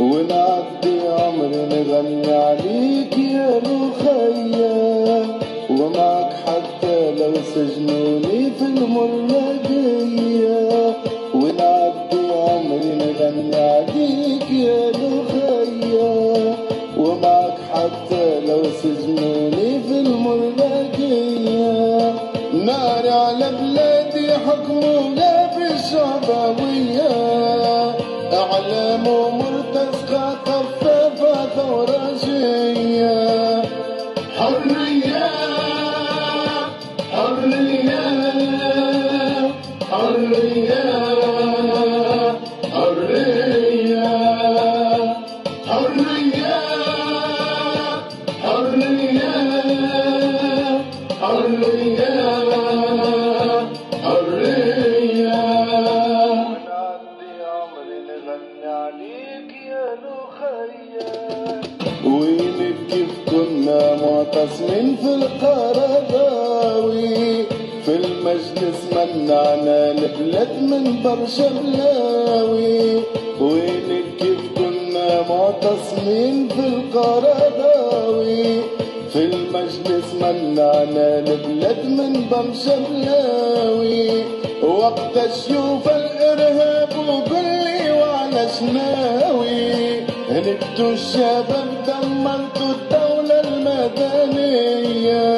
ونعدي عمر نغني عليك يا رخيا ومعك حتى لو سجنوني في المرة جايه رجعنا لبلاد من برشا بلاوي وينك كيف كنا معتصمين القرداوي في المجلس منعنا البلاد من برشا بلاوي وقت الشوف الارهاب وقل لي وعلى شناوي هلكتوا الشباب دمرتوا الدولة المدنية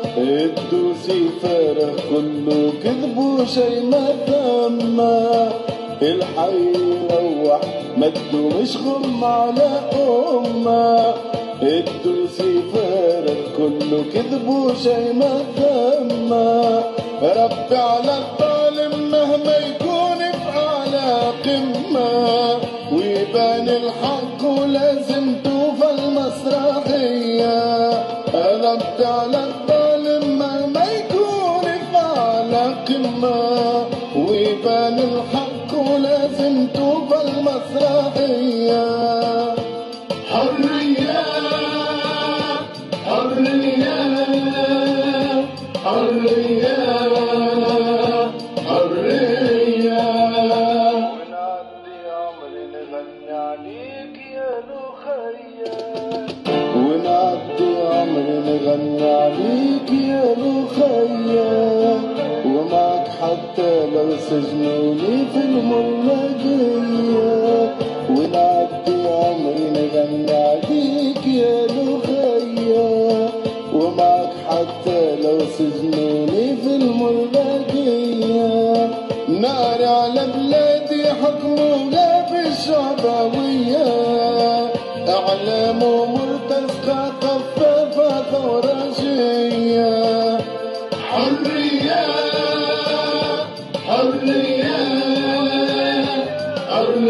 الدوسي فارغ كله كذب وشي ما تم الحي روح مد مش غم على أمه الدوسي فارغ كله كذب وشي ما تم رب على الظالم مهما يكون في على قمة ويبان الحق ولازم توفى المسرحية رب على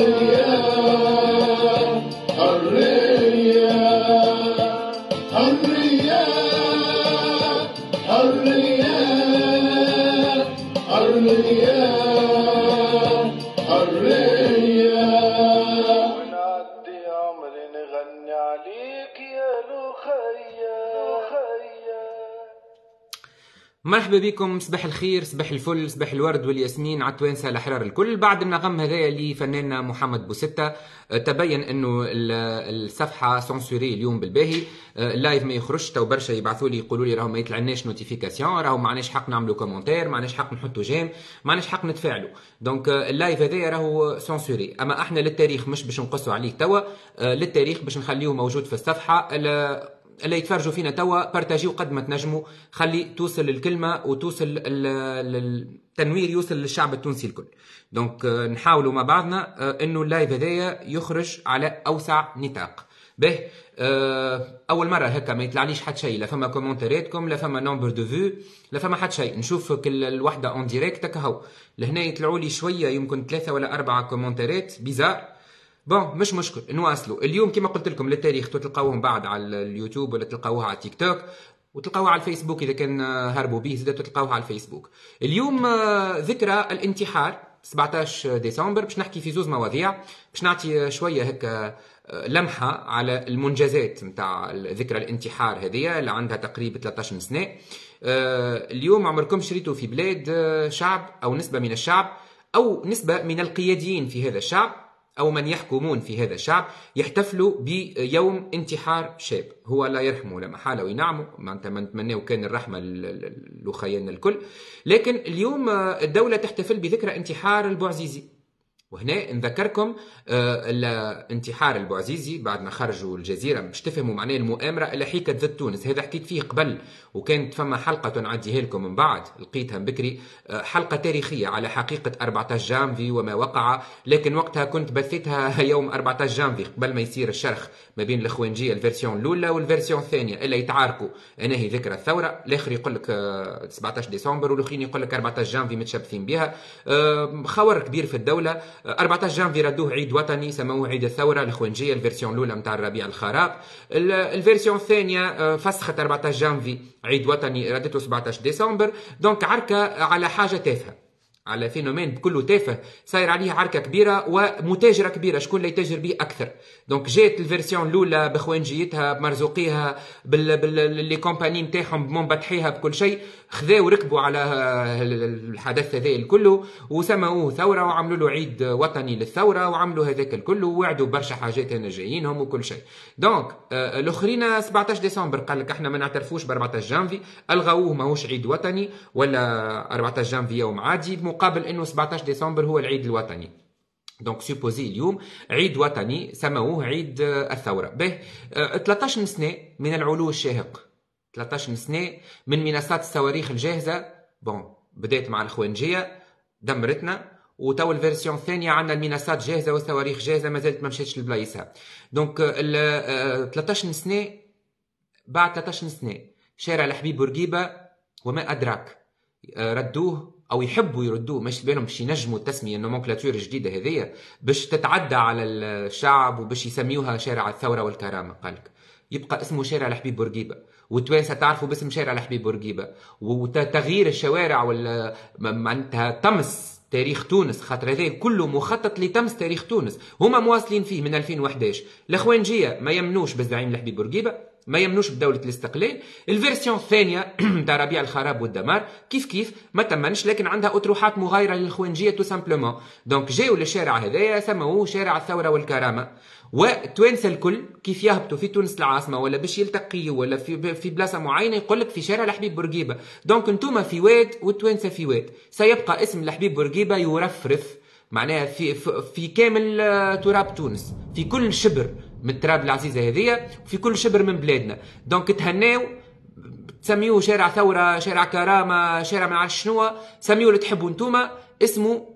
Hallelujah. مرحبا بكم صباح الخير صباح الفل صباح الورد والياسمين عالتوانسه الاحرار الكل بعد النغم هذايا لفناننا محمد بوستة آه، تبين انه الصفحه سانسوري اليوم بالباهي اللايف آه، ما يخرجش تو برشا يبعثوا لي يقولوا لي راهو ما يطلعناش نوتيفيكاسيون راهو ما عندناش حق نعملوا كومونتير ما عندناش حق نحطوا جيم ما عندناش حق نتفاعلوا دونك اللايف آه، هذايا راهو سانسوري اما احنا للتاريخ مش باش نقصوا عليه توا للتاريخ باش نخليه موجود في الصفحه اللي يتفرجوا فينا توا بارتاجيو قد ما تنجموا خلي توصل الكلمه وتوصل التنوير يوصل للشعب التونسي الكل دونك آه، نحاولوا مع بعضنا آه، انه اللايف هذايا يخرج على اوسع نطاق به آه، اول مره هكا ما يطلعليش حد شيء لا فما كومونتيراتكم لا فما نمبر دو فيو لا فما حد شيء نشوف الوحده اون ديريكت هكا هو لهنا يطلعوا لي شويه يمكن ثلاثه ولا اربعه كومونتيرات بيزار بون مش مشكل نواصلوا اليوم كما قلت لكم للتاريخ تلقاوهم بعد على اليوتيوب ولا تلقاوها على تيك توك وتلقاوها على الفيسبوك اذا كان هربوا به زاد تلقاوها على الفيسبوك اليوم آه، ذكرى الانتحار 17 ديسمبر باش نحكي في زوز مواضيع باش نعطي شويه هكا آه، لمحه على المنجزات نتاع ذكرى الانتحار هذه اللي عندها تقريبا 13 سنه آه، اليوم عمركم شريتوا في بلاد شعب او نسبه من الشعب او نسبه من القياديين في هذا الشعب أو من يحكمون في هذا الشعب يحتفلوا بيوم انتحار شاب هو لا يرحمه لا محالة وينعمه معناتها ما نتمناه كان الرحمة لخيانا الكل لكن اليوم الدولة تحتفل بذكرى انتحار البوعزيزي وهنا نذكركم آه، الانتحار البوعزيزي بعد ما خرجوا الجزيرة باش تفهموا معناه المؤامرة إلا حكت ذات تونس هذا حكيت فيه قبل وكانت فما حلقة نعديها لكم من بعد لقيتها بكري آه، حلقة تاريخية على حقيقة 14 جانفي وما وقع لكن وقتها كنت بثيتها يوم 14 جانفي قبل ما يصير الشرخ ما بين الخوانجية الفيرسيون الأولى والفيرسيون الثانية إلا يتعاركوا أنا هي ذكرى الثورة الآخر يقول لك 17 آه، ديسمبر والآخرين يقول لك 14 جانفي متشبثين بها خور كبير في الدولة 14 جانفي ردوه عيد وطني سموه عيد الثوره الخوينجيه الفيرسيون الاولى نتاع الربيع الخراب الفيرسيون الثانيه آه، فسخت 14 جانفي عيد وطني ردته 17 ديسمبر دونك عركه على حاجه تافهه على فينومين كله تافه صاير عليه عركه كبيره ومتاجره كبيره شكون اللي يتاجر به اكثر دونك جات الفيرسيون الاولى بخوانجيتها بمرزوقيها بال... بال... لي كومباني نتاعهم بمنبطحيها بكل شيء خذاو وركبوا على الحدث هذا الكل وسموه ثوره وعملوا له عيد وطني للثوره وعملوا هذاك الكل ووعدوا برشا حاجات هنا جايينهم وكل شيء دونك آه، الاخرين 17 ديسمبر قال لك احنا ما نعترفوش ب 14 جانفي الغوه ماهوش عيد وطني ولا 14 جانفي يوم عادي مقابل انه 17 ديسمبر هو العيد الوطني دونك سوبوزي اليوم عيد وطني سموه عيد آه، الثوره به 13 آه، سنه من العلو الشاهق 13 سنه من منصات الصواريخ الجاهزه بون بدات مع الخوانجيه دمرتنا وتو الفيرسيون الثانيه عندنا المنصات جاهزه والصواريخ جاهزه ما زالت ما مشاتش لبلايصها دونك 13 آه، سنه بعد 13 سنه شارع الحبيب بورقيبه وما ادراك ردوه او يحبوا يردوه مش بالهم باش ينجموا التسميه النومنكلاتور الجديده هذيا باش تتعدى على الشعب وباش يسميوها شارع الثوره والكرامه قالك يبقى اسمه شارع الحبيب بورقيبه وتوانسه تعرفوا باسم شارع الحبيب بورقيبه وتغيير الشوارع ولا معناتها تمس تاريخ تونس خاطر هذا كله مخطط لتمس تاريخ تونس هما مواصلين فيه من 2011 جيه ما يمنوش بالزعيم الحبيب بورقيبه ما يمنوش بدولة الاستقلال الفيرسيون الثانية تاع ربيع الخراب والدمار كيف كيف ما تمنش لكن عندها أطروحات مغايرة للخوانجية تو سامبلومون دونك جاو للشارع هذايا سموه شارع الثورة والكرامة وتوانسه الكل كيف يهبطوا في تونس العاصمه ولا باش يلتقيوا ولا في في بلاصه معينه يقول لك في شارع الحبيب بورقيبه دونك انتوما في واد والتوانسه في واد سيبقى اسم الحبيب بورقيبه يرفرف معناها في, في كامل آه، تراب تونس في كل شبر من التراب العزيزه هذيا وفي كل شبر من بلادنا دونك تهناو تسميوه شارع ثوره شارع كرامه شارع ما عرفش شنو سميوه اللي تحبوا انتوما اسمه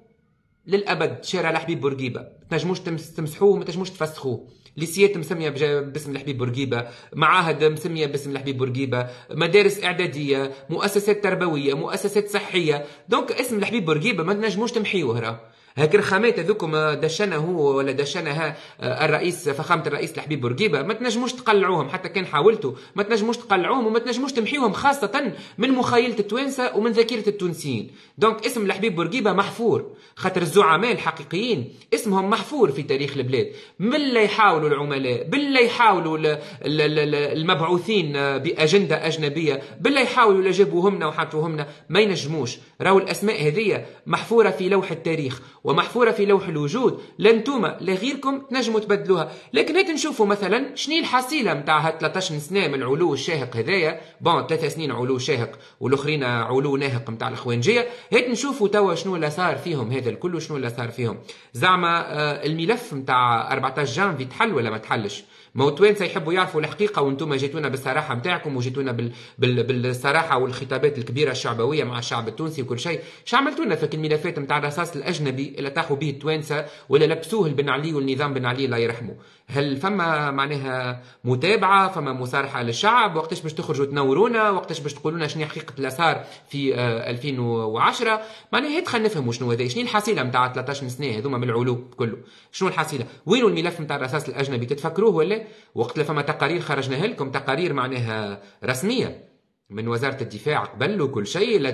للابد شارع الحبيب بورقيبه تنجموش تمسحوه ما تنجموش تفسخوه ليسيات مسميه باسم الحبيب بورقيبه معاهد مسميه باسم الحبيب بورقيبه مدارس اعداديه مؤسسات تربويه مؤسسات صحيه دونك اسم الحبيب بورقيبه ما تنجموش تمحيوه راه هاك الرخامات هذوكم آه، دشنه هو آه، ولا دشنها آه، الرئيس فخامه الرئيس الحبيب بورقيبه ما تنجموش تقلعوهم حتى كان حاولتوا ما تنجموش تقلعوهم وما تنجموش تمحيوهم خاصه من مخيله التوانسه ومن ذاكره التونسيين دونك اسم الحبيب بورقيبه محفور خاطر الزعماء الحقيقيين اسمهم محفور في تاريخ البلاد اللي يحاولوا العملاء باللي يحاولوا المبعوثين باجنده اجنبيه باللي يحاولوا لجبوهمنا وحطوهمنا ما ينجموش راهو الاسماء هذه محفوره في لوح التاريخ ومحفوره في لوح الوجود لا نتوما لا غيركم تنجموا تبدلوها لكن هات نشوفوا مثلا شنو الحصيله نتاع 13 سنه من العلو الشاهق هذايا بون ثلاث سنين علو شاهق والاخرين علو ناهق نتاع الخوانجيه هات نشوفوا توا شنو اللي صار فيهم هذا الكل وشنو اللي صار فيهم زعما آه، الملف نتاع 14 جانفي تحل ولا ما تحلش ما التوانسه يحبوا يعرفوا الحقيقه وانتم جيتونا بالصراحه نتاعكم وجيتونا بال... بال... بالصراحه والخطابات الكبيره الشعبويه مع الشعب التونسي وكل شيء عملتوا لنا في الملفات نتاع الرصاص الاجنبي اللي طاحوا به التوانسه ولا لبسوه البن علي والنظام بن علي الله يرحمه هل فما معناها متابعه فما مصارحه للشعب وقتاش باش تخرجوا تنورونا وقتاش باش تقولوا لنا شنو حقيقه اللي صار في 2010 آه، معناها خلينا نفهموا شنو هذا شنو الحصيله نتاع 13 سنه هذوما من العلو كله شنو الحصيله وين الملف نتاع الرصاص الاجنبي تتفكروه ولا وقت فما تقارير خرجنا لكم تقارير معناها رسميه من وزاره الدفاع قبل وكل شيء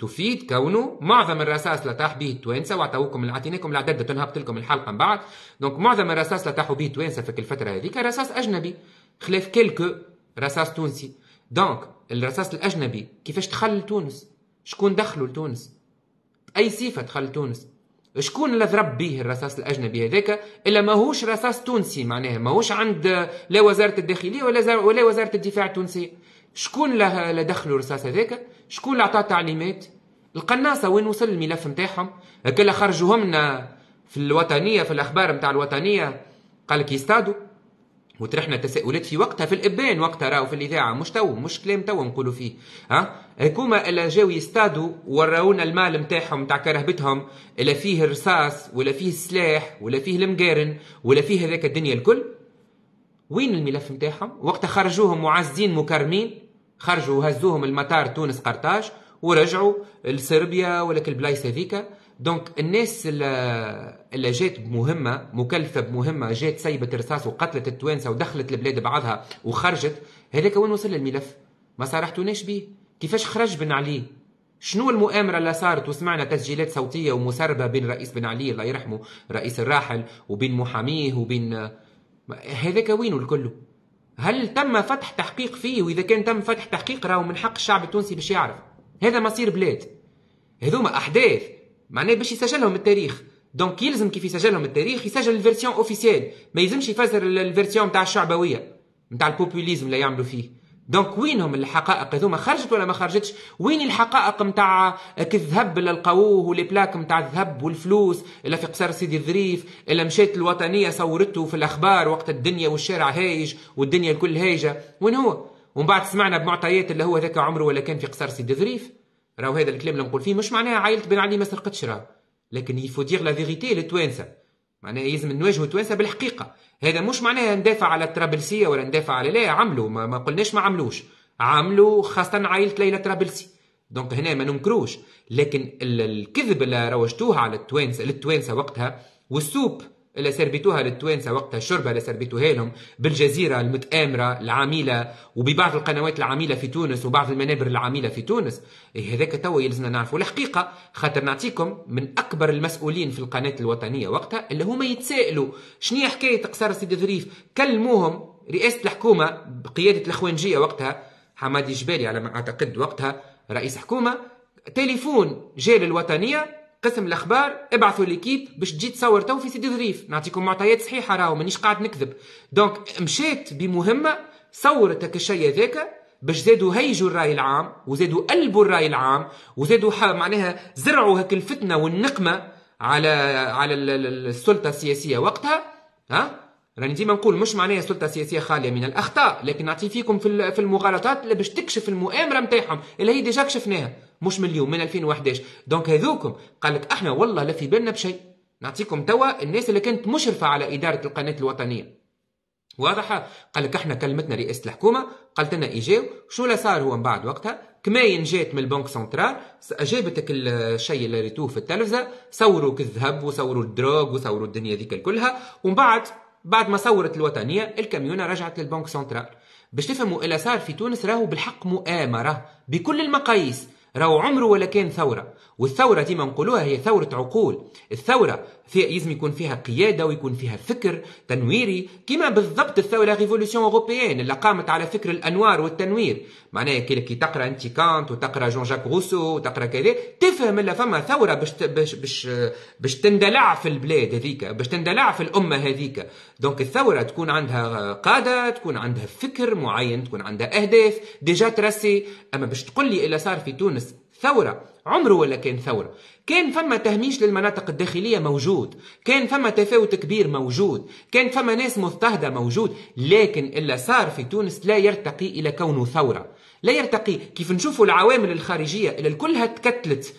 تفيد كونه معظم الرصاص اللي طاح به التوانسه وعطاوكم عطيناكم العدد تنهبط لكم الحلقه من بعد دونك معظم الرصاص اللي طاحوا به التوانسه في الفتره هذيك رصاص اجنبي خلاف كيلكو رصاص تونسي دونك الرصاص الاجنبي كيفاش دخل لتونس شكون دخلوا لتونس اي صفه دخل لتونس شكون اللي ضرب به الرصاص الاجنبي هذاك الا ماهوش رصاص تونسي معناها ماهوش عند لا وزاره الداخليه ولا ولا وزاره الدفاع التونسيه شكون اللي دخلوا الرصاص هذاك شكون اللي عطاه تعليمات القناصه وين وصل الملف نتاعهم هكا خرجوهم لنا في الوطنيه في الاخبار نتاع الوطنيه قال لك يصطادوا وطرحنا تساؤلات في وقتها في الابان وقتها راهو في الاذاعه مش تو مش كلام تو نقولوا فيه ها هكوما اللي جاو يستادوا وراونا المال نتاعهم نتاع كرهبتهم الا فيه الرصاص ولا فيه السلاح ولا فيه المقارن ولا فيه هذاك الدنيا الكل وين الملف نتاعهم وقتها خرجوهم معزين مكرمين خرجوا وهزوهم المطار تونس قرطاج ورجعوا لصربيا ولا البلايص هذيك دونك الناس اللي جات بمهمه مكلفه بمهمه جات سيبت رصاص وقتلت التوانسه ودخلت البلاد بعضها وخرجت هذاك وين وصل الملف ما صارحتوناش به كيفاش خرج بن علي شنو المؤامرة اللي صارت وسمعنا تسجيلات صوتية ومسربة بين الرئيس بن علي الله يرحمه رئيس الراحل وبين محاميه وبين هذاك وينه الكل هل تم فتح تحقيق فيه وإذا كان تم فتح تحقيق راهو من حق الشعب التونسي باش يعرف هذا مصير بلاد هذوما أحداث معناه باش يسجلهم التاريخ دونك يلزم كيف يسجلهم التاريخ يسجل الفيرسيون اوفيسيال ما يلزمش يفسر الفيرسيون نتاع الشعبويه نتاع البوبوليزم اللي يعملوا فيه دونك وينهم الحقائق هذوما خرجت ولا ما خرجتش وين الحقائق نتاع كالذهب اللي لقاوه ولي بلاك نتاع الذهب والفلوس الا في قصر سيدي الظريف الا مشات الوطنيه صورته في الاخبار وقت الدنيا والشارع هايج والدنيا الكل هايجه وين هو ومن بعد سمعنا بمعطيات اللي هو ذاك عمره ولا كان في قصر سيدي الظريف راهو هذا الكلام اللي نقول فيه مش معناها عائله بن علي ما سرقتش راهو لكن يفو دير لا فيغيتي للتوانسه معناها لازم نواجهوا التوانسه بالحقيقه هذا مش معناها ندافع على الترابلسيه ولا ندافع على لا عملوا ما, ما قلناش ما عملوش عملوا خاصه عائله ليلى ترابلسي دونك هنا ما ننكروش لكن الكذب اللي روجتوه على التوانسه للتوانسه وقتها والسوب اللي سربتوها للتوانسة وقتها الشربة اللي سربتوها لهم بالجزيرة المتآمرة العميلة وببعض القنوات العميلة في تونس وبعض المنابر العميلة في تونس إيه، هذاك توا يلزمنا نعرفوا الحقيقة خاطر نعطيكم من أكبر المسؤولين في القناة الوطنية وقتها اللي هما يتسائلوا شنو حكاية قصر سيدي ظريف كلموهم رئاسة الحكومة بقيادة الأخوانجية وقتها حمادي جبالي على ما أعتقد وقتها رئيس حكومة تليفون جاء للوطنية قسم الاخبار ابعثوا ليكيب باش تجي تصور تو في سيدي ظريف نعطيكم معطيات صحيحه راهو مانيش قاعد نكذب دونك مشيت بمهمه صورت هكا الشيء هذاك باش زادوا هيجوا الراي العام وزادوا قلبوا الراي العام وزادوا معناها زرعوا هك الفتنه والنقمه على على السلطه السياسيه وقتها ها راني ديما نقول مش معناها السلطه السياسيه خاليه من الاخطاء لكن نعطي فيكم في في المغالطات اللي باش تكشف المؤامره نتاعهم اللي هي ديجا كشفناها مش من اليوم من 2011 دونك هذوكم قال لك احنا والله لا في بالنا بشيء نعطيكم توا الناس اللي كانت مشرفه على اداره القناه الوطنيه واضحه قال لك احنا كلمتنا رئاسه الحكومه قالت لنا اجاو شو اللي صار هو من بعد وقتها كماين جات من البنك سنترال جابتك الشيء اللي ريتوه في التلفزه صوروا الذهب وصوروا الدروغ وصوروا الدنيا ذيك كلها ومن بعد بعد ما صورت الوطنيه الكاميونه رجعت للبنك سنترال باش تفهموا اللي صار في تونس راهو بالحق مؤامره بكل المقاييس راهو عمره ولا كان ثورة والثورة ديما نقولوها هي ثورة عقول الثورة لازم يكون فيها قياده ويكون فيها فكر تنويري كما بالضبط الثوره ريفولوسيون اوروبيين اللي قامت على فكر الانوار والتنوير معناها كي تقرا انت كانت وتقرا جون جاك روسو وتقرا كذا تفهم الا فما ثوره باش باش باش باش تندلع في البلاد هذيك باش تندلع في الامه هذيك دونك الثوره تكون عندها قاده تكون عندها فكر معين تكون عندها اهداف ديجا تراسي اما باش تقول لي الا صار في تونس ثورة عمره ولا كان ثورة كان فما تهميش للمناطق الداخلية موجود كان فما تفاوت كبير موجود كان فما ناس مضطهدة موجود لكن إلا صار في تونس لا يرتقي إلى كونه ثورة لا يرتقي كيف نشوفوا العوامل الخارجية اللي كلها تكتلت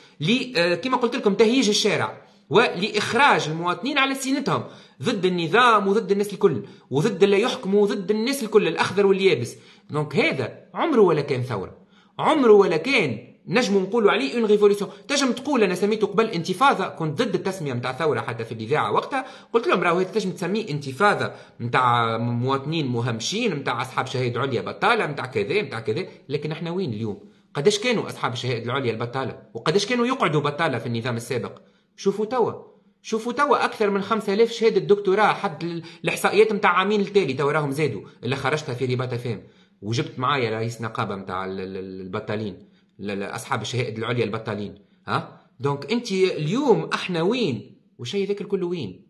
آه، كما قلت لكم تهييج الشارع ولإخراج المواطنين على سينتهم ضد النظام وضد الناس الكل وضد اللي يحكموا وضد الناس الكل الأخضر واليابس دونك هذا عمره ولا كان ثورة عمره ولا كان نجم نقولوا عليه اون ريفوليسيون تنجم تقول انا سميته قبل انتفاضه كنت ضد التسميه نتاع ثوره حتى في الاذاعه وقتها قلت لهم راهو تنجم تسميه انتفاضه نتاع مواطنين مهمشين نتاع اصحاب شهيد عليا بطاله نتاع كذا نتاع كذا لكن احنا وين اليوم قداش كانوا اصحاب الشهيد العليا البطاله وقداش كانوا يقعدوا بطاله في النظام السابق شوفوا توا شوفوا توا اكثر من 5000 شهاده دكتوراه حد الاحصائيات نتاع عامين التالي توا راهم زادوا اللي خرجتها في ريباتا فام وجبت معايا رئيس نقابه نتاع البطالين لاصحاب الشهائد العليا البطالين ها دونك انت اليوم احنا وين والشيء ذاك الكل وين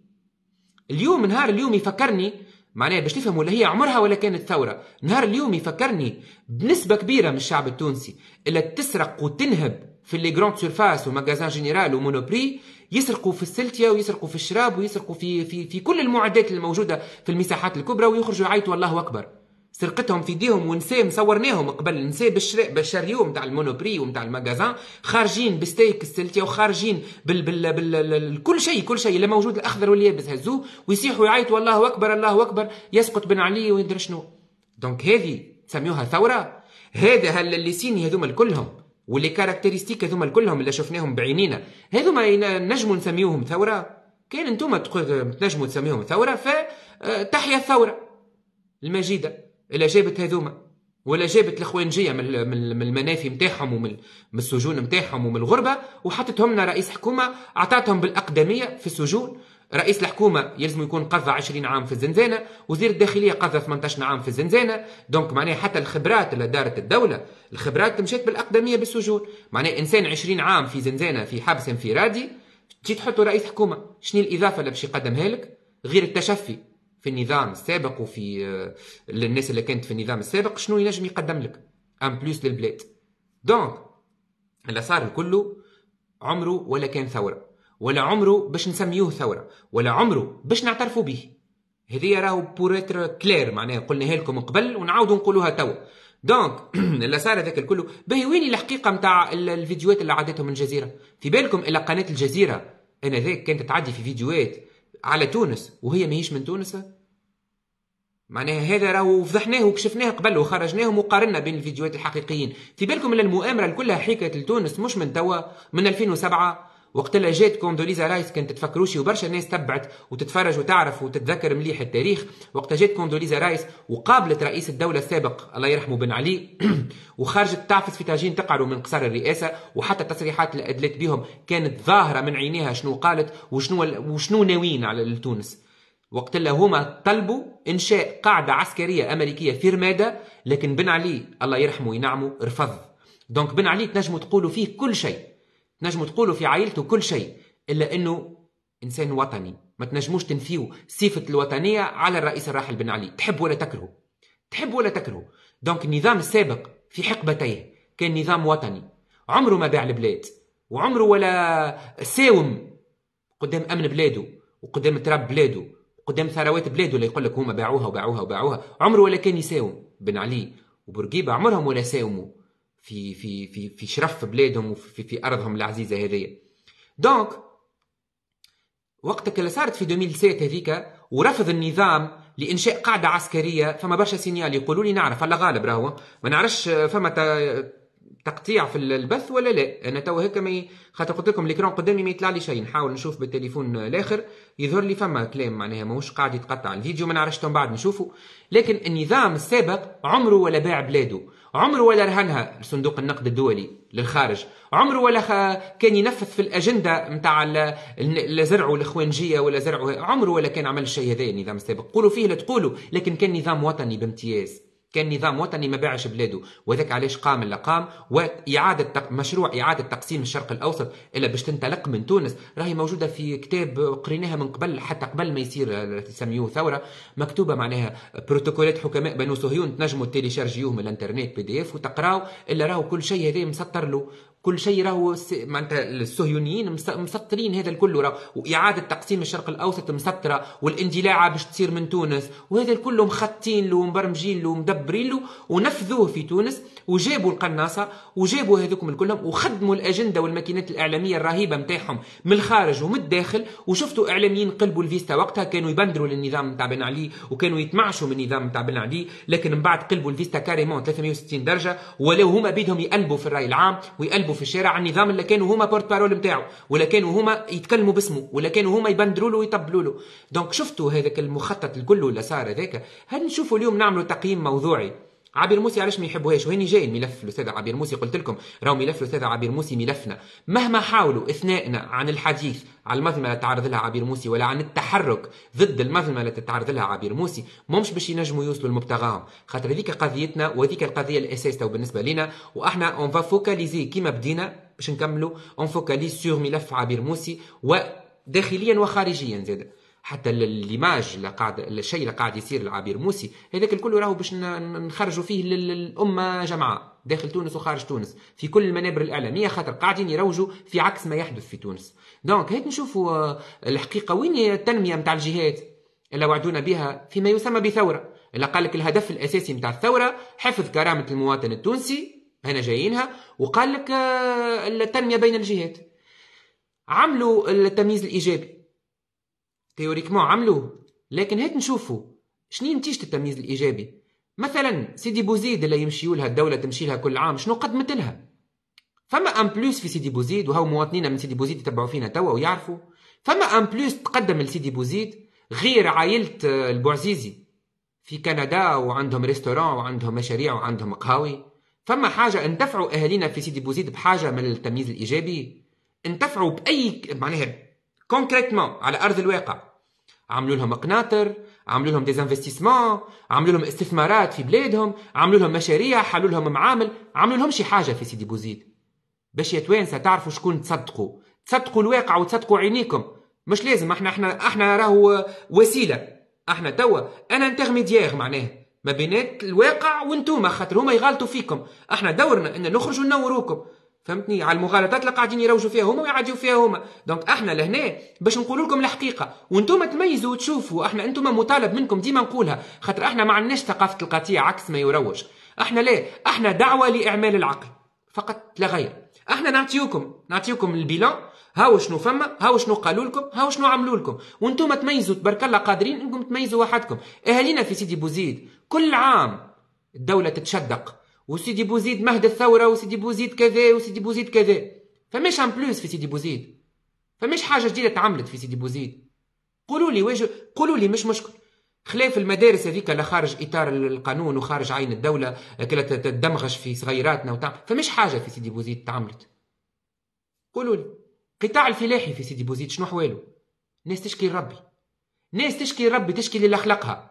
اليوم نهار اليوم يفكرني معناها باش تفهموا ولا هي عمرها ولا كانت ثورة نهار اليوم يفكرني بنسبة كبيرة من الشعب التونسي اللي تسرق وتنهب في لي جراند سيرفاس وماغازان جينيرال ومونوبري يسرقوا في السلتيا ويسرقوا في الشراب ويسرقوا في في في كل المعدات الموجوده في المساحات الكبرى ويخرجوا يعيطوا الله اكبر سرقتهم في ايديهم ونساء مصورناهم قبل نساء بالشراء بالشريو نتاع المونوبري ونتاع الماغازان خارجين بستيك السلتي وخارجين بال بال بال كل شيء كل شيء اللي موجود الاخضر واليابس هزوه ويصيحوا يعيطوا الله اكبر الله اكبر يسقط بن علي ويدري شنو دونك هذه تسميوها ثوره هذا اللي سيني هذوما كلهم واللي كاركتيرستيك هذوما كلهم اللي شفناهم بعينينا هذوما نجموا نسميوهم ثوره كان انتم تنجموا تسميهم ثوره فتحيا آه، الثوره المجيده الا جابت هذوما ولا جابت الخوانجيه من من المنافي نتاعهم ومن السجون نتاعهم ومن الغربه وحطتهم لنا رئيس حكومه اعطاتهم بالاقدميه في السجون رئيس الحكومه يلزم يكون قضى 20 عام في الزنزانه وزير الداخليه قضى 18 عام في الزنزانه دونك معناها حتى الخبرات اللي دارت الدوله الخبرات مشات بالاقدميه بالسجون معناها انسان 20 عام في زنزانه في حبس انفرادي تجي تحطه رئيس حكومه شنو الاضافه اللي باش يقدمها لك غير التشفي في النظام السابق وفي الناس آه، اللي كانت في النظام السابق شنو ينجم يقدم لك ان بلوس للبلاد دونك اللي صار الكل عمره ولا كان ثوره ولا عمره باش نسميوه ثوره ولا عمره باش نعترفوا به هذه راهو بور اتر كلير معناها قلناها لكم قبل ونعاودوا نقولوها توا دونك اللي صار هذاك الكل باهي وين الحقيقه نتاع الفيديوهات اللي عادتهم من الجزيره في بالكم الى قناه الجزيره انا ذاك كانت تعدي في فيديوهات على تونس وهي ماهيش من تونس معناها هذا راهو فضحناه وكشفناه قبل وخرجناهم وقارنا بين الفيديوهات الحقيقيين في بالكم ان المؤامره كلها حكايه لتونس مش من توا من 2007 وقت اللي جات كوندوليزا رايس كانت تفكروشي وبرشا ناس تبعت وتتفرج وتعرف وتتذكر مليح التاريخ وقت جات كوندوليزا رايس وقابلت رئيس الدولة السابق الله يرحمه بن علي وخرجت تعفس في تاجين تقعدوا من قصر الرئاسة وحتى التصريحات اللي أدلت بهم كانت ظاهرة من عينيها شنو قالت وشنو وشنو ناويين على تونس وقت اللي هما طلبوا إنشاء قاعدة عسكرية أمريكية في رمادة لكن بن علي الله يرحمه وينعمه رفض دونك بن علي تنجموا تقولوا فيه كل شيء تنجموا تقولوا في عائلته كل شيء الا انه انسان وطني ما تنجموش تنفيو صفه الوطنيه على الرئيس الراحل بن علي تحب ولا تكره تحب ولا تكره دونك النظام السابق في حقبتيه كان نظام وطني عمره ما باع البلاد وعمره ولا ساوم قدام امن بلاده وقدام تراب بلاده وقدام ثروات بلاده اللي يقول لك هما باعوها وباعوها وباعوها عمره ولا كان يساوم بن علي وبورقيبه عمرهم ولا ساوموا في في في في شرف بلادهم وفي في ارضهم العزيزه هذه دونك وقتك اللي صارت في 2007 هذيك ورفض النظام لانشاء قاعده عسكريه فما برشا سينيال يقولوا لي نعرف الله غالب راهو ما نعرفش فما تقطيع في البث ولا لا انا تو هيك مي... خاطر قلت لكم الاكران قدامي ما يطلع لي شيء نحاول نشوف بالتليفون الاخر يظهر لي فما كلام معناها ماهوش قاعد يتقطع الفيديو ما نعرفش بعد نشوفه لكن النظام السابق عمره ولا باع بلاده عمره ولا رهنها لصندوق النقد الدولي للخارج عمره ولا كان ينفذ في الاجنده نتاع لا زرعوا الاخوانجيه ولا زرعوا عمره ولا كان عمل الشيء هذا النظام السابق قولوا فيه لا تقولوا لكن كان نظام وطني بامتياز كان نظام وطني ما باعش بلاده وذاك علاش قام اللي قام واعاده تق... مشروع اعاده تقسيم الشرق الاوسط الا باش تنطلق من تونس راهي موجوده في كتاب قريناها من قبل حتى قبل ما يصير تسميوه ثوره مكتوبه معناها بروتوكولات حكماء بنو صهيون تنجموا تيليشارجيوه من الانترنت بي دي اف وتقراو الا راهو كل شيء هذا مسطر له كل شيء راهو معناتها الصهيونيين مسطرين هذا الكل راهو واعاده تقسيم الشرق الاوسط مسطره والاندلاعه باش تصير من تونس وهذا الكل مخطين له ومبرمجين له ومدبرين له ونفذوه في تونس وجابوا القناصه وجابوا هذوكم كلهم وخدموا الاجنده والماكينات الاعلاميه الرهيبه نتاعهم من الخارج ومن الداخل وشفتوا اعلاميين قلبوا الفيستا وقتها كانوا يبندروا للنظام نتاع بن علي وكانوا يتمعشوا من النظام نتاع بن علي لكن من بعد قلبوا الفيستا كاريمون 360 درجه ولو هما بيدهم يقلبوا في الراي العام ويقلبوا في الشارع على النظام اللي كانوا هما بورت بارول نتاعو ولا كانوا هما يتكلموا باسمه ولا كانوا هما يبندروا له ويطبلوا له دونك شفتوا هذاك المخطط الكل ولا صار هذاك هل نشوفوا اليوم نعملوا تقييم موضوعي عبير موسي علاش ما يحبوهاش وهني جاي الملف الاستاذ عبير موسي قلت لكم راهو ملف الاستاذ عبير موسي ملفنا مهما حاولوا اثنائنا عن الحديث على المظلمه اللي تعرض لها عبير موسي ولا عن التحرك ضد المظلمه اللي تتعرض لها عبير موسي مش باش ينجموا يوصلوا لمبتغاهم خاطر هذيك قضيتنا وهذيك القضيه الاساس تو بالنسبه لنا واحنا اون فا فوكاليزي كيما بدينا باش نكملوا اون فوكاليز سور ملف عبير موسي وداخليا وخارجيا زاده حتى الليماج اللي قاعد الشيء اللي قاعد يصير لعبير موسي هذاك الكل راهو باش نخرجوا فيه للامه جمعاء داخل تونس وخارج تونس في كل المنابر الاعلاميه خاطر قاعدين يروجوا في عكس ما يحدث في تونس دونك هيك نشوفوا آه، الحقيقه وين التنميه نتاع الجهات اللي وعدونا بها فيما يسمى بثوره اللي قال لك الهدف الاساسي نتاع الثوره حفظ كرامه المواطن التونسي هنا جايينها وقال لك آه، التنميه بين الجهات عملوا التمييز الايجابي تيوريكمون عملوه لكن هات نشوفوا شنو نتيجة التمييز الإيجابي مثلا سيدي بوزيد اللي يمشيوا لها الدولة تمشي لها كل عام شنو قدمت لها فما ان بلوس في سيدي بوزيد وهو مواطنين من سيدي بوزيد يتبعوا فينا توا ويعرفوا فما ان بلوس تقدم لسيدي بوزيد غير عائلة آه، البوعزيزي في كندا وعندهم ريستوران وعندهم مشاريع وعندهم قهاوي فما حاجة انتفعوا أهالينا في سيدي بوزيد بحاجة من التمييز الإيجابي انتفعوا بأي معناها كونكريتمون على ارض الواقع عملوا لهم قناطر عملوا لهم ديزانفستيسمون عملوا لهم استثمارات في بلادهم عملوا لهم مشاريع حلوا لهم معامل عملوا لهم شي حاجه في سيدي بوزيد باش يا توانسه تعرفوا شكون تصدقوا تصدقوا الواقع وتصدقوا عينيكم مش لازم احنا احنا احنا راهو وسيله احنا توا انا انترميديير معناه ما بينات الواقع وانتوما خاطر هما يغالطوا فيكم احنا دورنا ان نخرج ونوروكم فهمتني على المغالطات اللي قاعدين يروجوا فيها هما ويعديوا فيها هما دونك احنا لهنا باش نقول لكم الحقيقه وانتم تميزوا وتشوفوا احنا انتم مطالب منكم ديما نقولها خاطر احنا ما عندناش ثقافه القطيع عكس ما يروج احنا لا احنا دعوه لاعمال العقل فقط لا غير احنا نعطيوكم نعطيوكم البيلان هاو شنو فما هاو شنو قالوا لكم هاو شنو عملوا لكم وانتم تميزوا تبارك الله قادرين انكم تميزوا وحدكم اهالينا في سيدي بوزيد كل عام الدوله تتشدق وسيدي بوزيد مهد الثوره وسيدي بوزيد كذا وسيدي بوزيد كذا فماش ان بلوس في سيدي بوزيد فماش حاجه جديده تعملت في سيدي بوزيد قولوا لي واجه قولوا لي مش مشكل خلاف المدارس هذيك اللي خارج اطار القانون وخارج عين الدوله كلا تدمغش في صغيراتنا وتعمل فماش حاجه في سيدي بوزيد تعملت قولوا لي قطاع الفلاحي في سيدي بوزيد شنو حواله ناس تشكي ربي ناس تشكي ربي تشكي للاخلاقها خلقها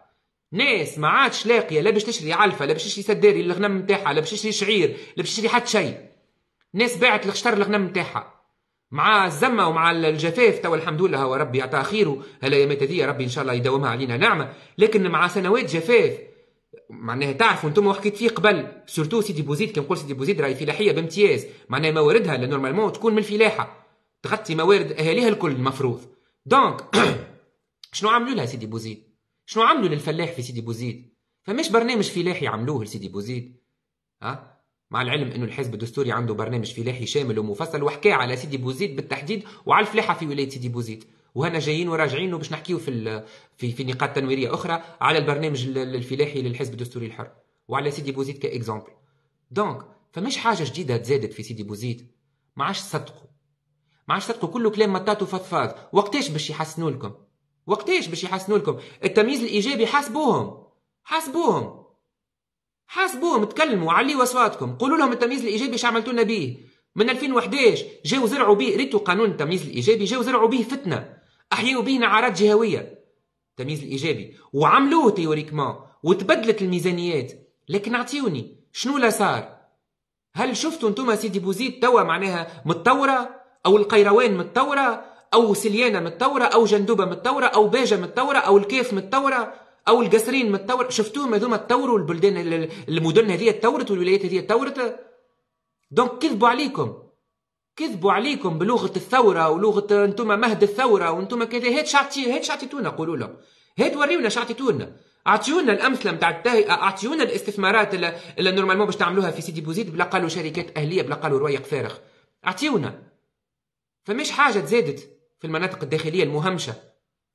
ناس ما عادش لاقيه لا باش تشري علفه لا باش تشري سداري الغنم نتاعها لا باش تشري شعير لا باش تشري حتى شيء ناس باعت الخشتر الغنم نتاعها مع الزمة ومع الجفاف توا الحمد لله هو ربي يعطاه خيره هالايامات هذه ربي ان شاء الله يداومها علينا نعمه لكن مع سنوات جفاف معناها تعرفوا انتم وحكيت فيه قبل سورتو سيدي بوزيد كي نقول سيدي بوزيد راهي فلاحيه بامتياز معناها مواردها نورمالمون تكون من الفلاحه تغطي موارد اهاليها الكل المفروض دونك شنو عملوا لها سيدي بوزيد شنو عملوا للفلاح في سيدي بوزيد فمش برنامج فلاحي عملوه لسيدي بوزيد ها مع العلم انه الحزب الدستوري عنده برنامج فلاحي شامل ومفصل وحكى على سيدي بوزيد بالتحديد وعلى الفلاحه في ولايه سيدي بوزيد وهنا جايين وراجعين وباش نحكيو في في في نقاط تنويريه اخرى على البرنامج الفلاحي للحزب الدستوري الحر وعلى سيدي بوزيد كاكزامبل دونك فمش حاجه جديده تزادت في سيدي بوزيد ما عادش صدقوا ما عادش صدقوا كله كلام مطاط وفضفاض وقتاش باش يحسنوا لكم وقتاش باش يحسنوا لكم التمييز الايجابي حاسبوهم حاسبوهم حاسبوهم تكلموا عليوا اصواتكم قولوا لهم التمييز الايجابي اش عملتوا لنا به من 2011 جاو زرعوا به ريتو قانون التمييز الايجابي جاو زرعوا به فتنه احيوا به نعرات جهويه التمييز الايجابي وعملوه تيوريكمون وتبدلت الميزانيات لكن اعطيوني شنو لا صار هل شفتوا انتم سيدي بوزيد توا معناها متطوره او القيروان متطوره او سليانه من الثوره او جندوبه من الثوره او باجه من الثوره او الكيف من الثوره او القصرين من الثوره شفتوهم هذوما تطوروا البلدان المدن هذه تطورت والولايات هذه تطورت دونك كذبوا عليكم كذبوا عليكم بلغه الثوره ولغه انتم مهد الثوره وانتم كذا هات شعتي هات شعتيتونا قولوا لهم هات وريونا شعتيتونا اعطيونا الامثله نتاع التهيئه اعطيونا الاستثمارات اللي, اللي نورمالمون باش تعملوها في سيدي بوزيد بلا قالوا شركات اهليه بلا قالوا رويق فارغ اعطيونا فمش حاجه تزادت في المناطق الداخليه المهمشه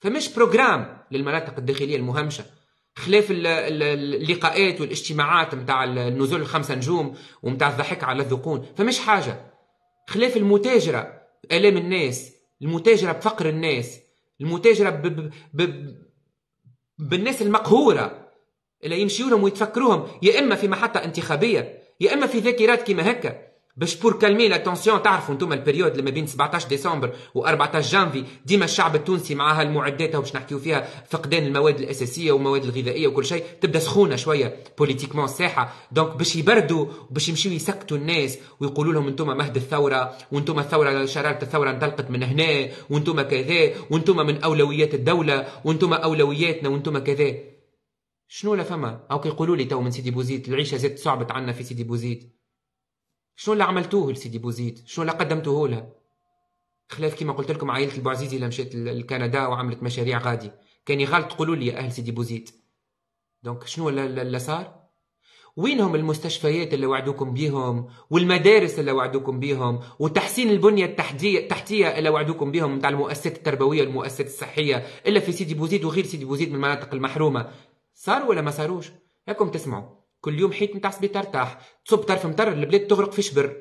فمش بروجرام للمناطق الداخليه المهمشه خلاف اللقاءات والاجتماعات نتاع النزول الخمسه نجوم ونتاع الضحك على الذقون فمش حاجه خلاف المتاجره بالام الناس المتاجره بفقر الناس المتاجره ب... ب... ب... بالناس المقهوره اللي يمشيولهم ويتفكروهم يا اما في محطه انتخابيه يا اما في ذاكرات كيما هكا باش بور كالمي لا تعرفوا انتم البريود اللي ما بين 17 ديسمبر و14 جانفي ديما الشعب التونسي معاها المعدات باش نحكيو فيها فقدان المواد الاساسيه والمواد الغذائيه وكل شيء تبدا سخونه شويه بوليتيكمون الساحه دونك باش يبردوا باش يمشيو يسكتوا الناس ويقولوا لهم انتم مهد الثوره وانتم الثوره شراره الثوره انطلقت من هنا وانتم كذا وانتم من اولويات الدوله وانتم اولوياتنا وانتم كذا شنو لا فما او كيقولوا لي تو من سيدي بوزيد العيشه زادت صعبت عنا في سيدي بوزيد شنو اللي عملتوه لسيدي بوزيد شنو اللي قدمتوه لها خلاف كما قلت لكم عائله البوعزيزي اللي مشات لكندا وعملت مشاريع غادي كان يغال تقولوا لي يا اهل سيدي بوزيد دونك شنو اللي صار وينهم المستشفيات اللي وعدوكم بيهم والمدارس اللي وعدوكم بيهم وتحسين البنية التحتية اللي وعدوكم بيهم متاع المؤسسات التربوية والمؤسسات الصحية إلا في سيدي بوزيد وغير سيدي بوزيد من المناطق المحرومة صاروا ولا ما صاروش؟ هاكم تسمعوا كل يوم حيت نتاع سبيطار ترتاح تصب طرف مطر البلاد تغرق في شبر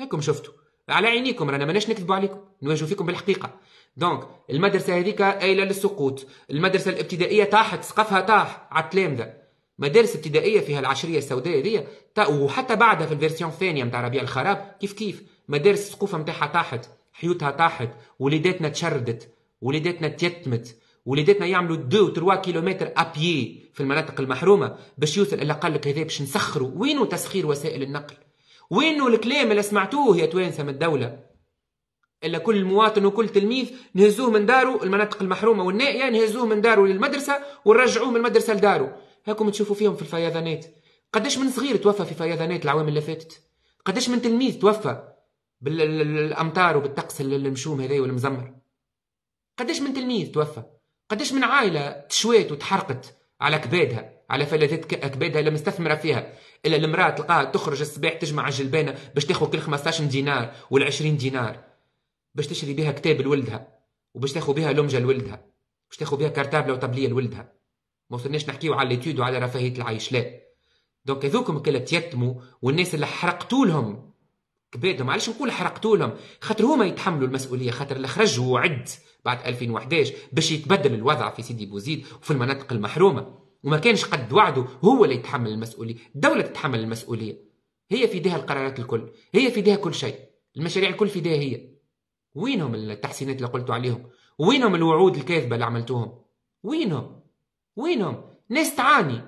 هاكم شفتوا على عينيكم رانا ماناش نكذبوا عليكم نواجهوا فيكم بالحقيقه دونك المدرسه هذيك قايله للسقوط المدرسه الابتدائيه طاحت سقفها طاح على التلامذه مدارس ابتدائيه فيها العشريه السوداء هذيا وحتى بعدها في الفيرسيون الثانيه نتاع ربيع الخراب كيف كيف مدارس السقوفه نتاعها طاحت حيوتها طاحت وليداتنا تشردت وليداتنا تيتمت وليداتنا يعملوا 2 و 3 كيلومتر ابيي في المناطق المحرومه باش يوصل الى لك هذا باش نسخروا وينو تسخير وسائل النقل وينو الكلام اللي سمعتوه يا توانسه من الدوله الا كل مواطن وكل تلميذ نهزوه من دارو المناطق المحرومه والنائيه نهزوه من دارو للمدرسه ونرجعوه من المدرسه لدارو هاكم تشوفوا فيهم في الفيضانات قداش من صغير توفى في فيضانات العوام اللي فاتت قداش من تلميذ توفى بالامطار وبالطقس المشوم هذا والمزمر قداش من تلميذ توفى قداش من عائله تشويت وتحرقت على كبادها على فلذات كبادها اللي مستثمره فيها الا المراه تلقاها تخرج الصباح تجمع الجلبانه باش تاخذ كل 15 دينار وال 20 دينار باش تشري بها كتاب لولدها وباش تاخذ بها لمجه لولدها باش تاخذ بها كارتابله وطبليه لولدها ما وصلناش نحكيو على ليتود وعلى رفاهيه العيش لا دونك هذوكم اللي تيتموا والناس اللي حرقتولهم كبادهم علاش نقول حرقتو لهم خاطر هما يتحملوا المسؤوليه خاطر اللي خرج وعد بعد 2011 باش يتبدل الوضع في سيدي بوزيد وفي المناطق المحرومه وما كانش قد وعده هو اللي يتحمل المسؤوليه الدوله تتحمل المسؤوليه هي في يديها القرارات الكل هي في يديها كل شيء المشاريع الكل في يديها هي وينهم التحسينات اللي قلتوا عليهم وينهم الوعود الكاذبه اللي عملتوهم وينهم وينهم ناس تعاني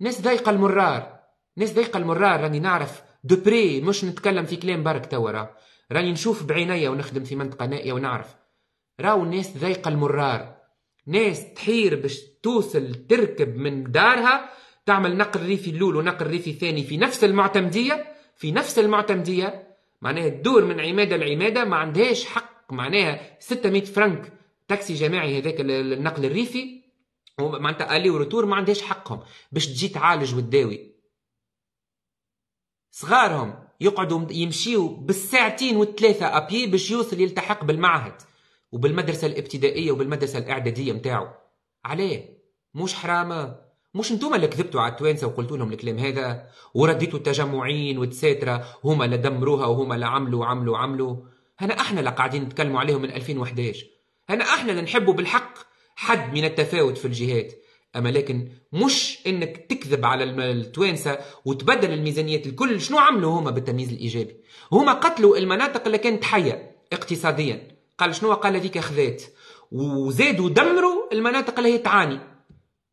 ناس ضايقه المرار ناس ضايقه المرار راني نعرف دو بري مش نتكلم في كلام برك توا راه راني نشوف بعينيا ونخدم في منطقه نائيه ونعرف راهو الناس ذايقه المرار ناس تحير باش توصل تركب من دارها تعمل نقل ريفي الاول ونقل ريفي الثاني في نفس المعتمديه في نفس المعتمديه معناها تدور من عماده لعماده ما عندهاش حق معناها 600 فرنك تاكسي جماعي هذاك النقل الريفي معناتها الي وروتور ما عندهاش حقهم باش تجي تعالج وتداوي صغارهم يقعدوا يمشيوا بالساعتين والثلاثة أبي باش يوصل يلتحق بالمعهد وبالمدرسة الابتدائية وبالمدرسة الإعدادية متاعو عليه مش حرامة مش انتوما اللي كذبتوا على التوانسه وقلتوا لهم الكلام هذا ورديتوا التجمعين والتساترة هما اللي دمروها وهما اللي عملوا عملوا عملوا هنا احنا اللي قاعدين نتكلموا عليهم من 2011 هنا احنا اللي نحبوا بالحق حد من التفاوت في الجهات اما لكن مش انك تكذب على التوانسه وتبدل الميزانيات الكل شنو عملوا هما بالتمييز الايجابي هما قتلوا المناطق اللي كانت حيه اقتصاديا قال شنو قال هذيك خذات وزادوا دمروا المناطق اللي هي تعاني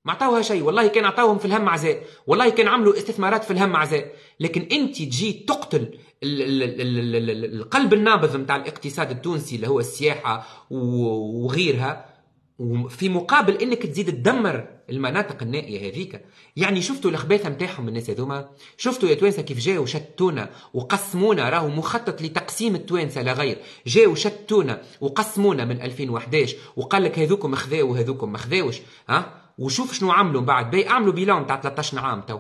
ما عطاوها شيء والله كان عطاوهم في الهم عزاء والله كان عملوا استثمارات في الهم عزاء لكن انت تجي تقتل القلب النابض نتاع الاقتصاد التونسي اللي هو السياحه وغيرها وفي مقابل انك تزيد تدمر المناطق النائيه هذيك يعني شفتوا الخباثه نتاعهم الناس هذوما شفتوا يا توانسه كيف جاوا شتونا وقسمونا راهو مخطط لتقسيم التوانسه لغير جاوا شتونا وقسمونا من 2011 وقال لك هذوكم خذاو وهذوكم ما خذاوش ها وشوف شنو عملوا من بعد بي عملوا بيلون تاع 13 عام تو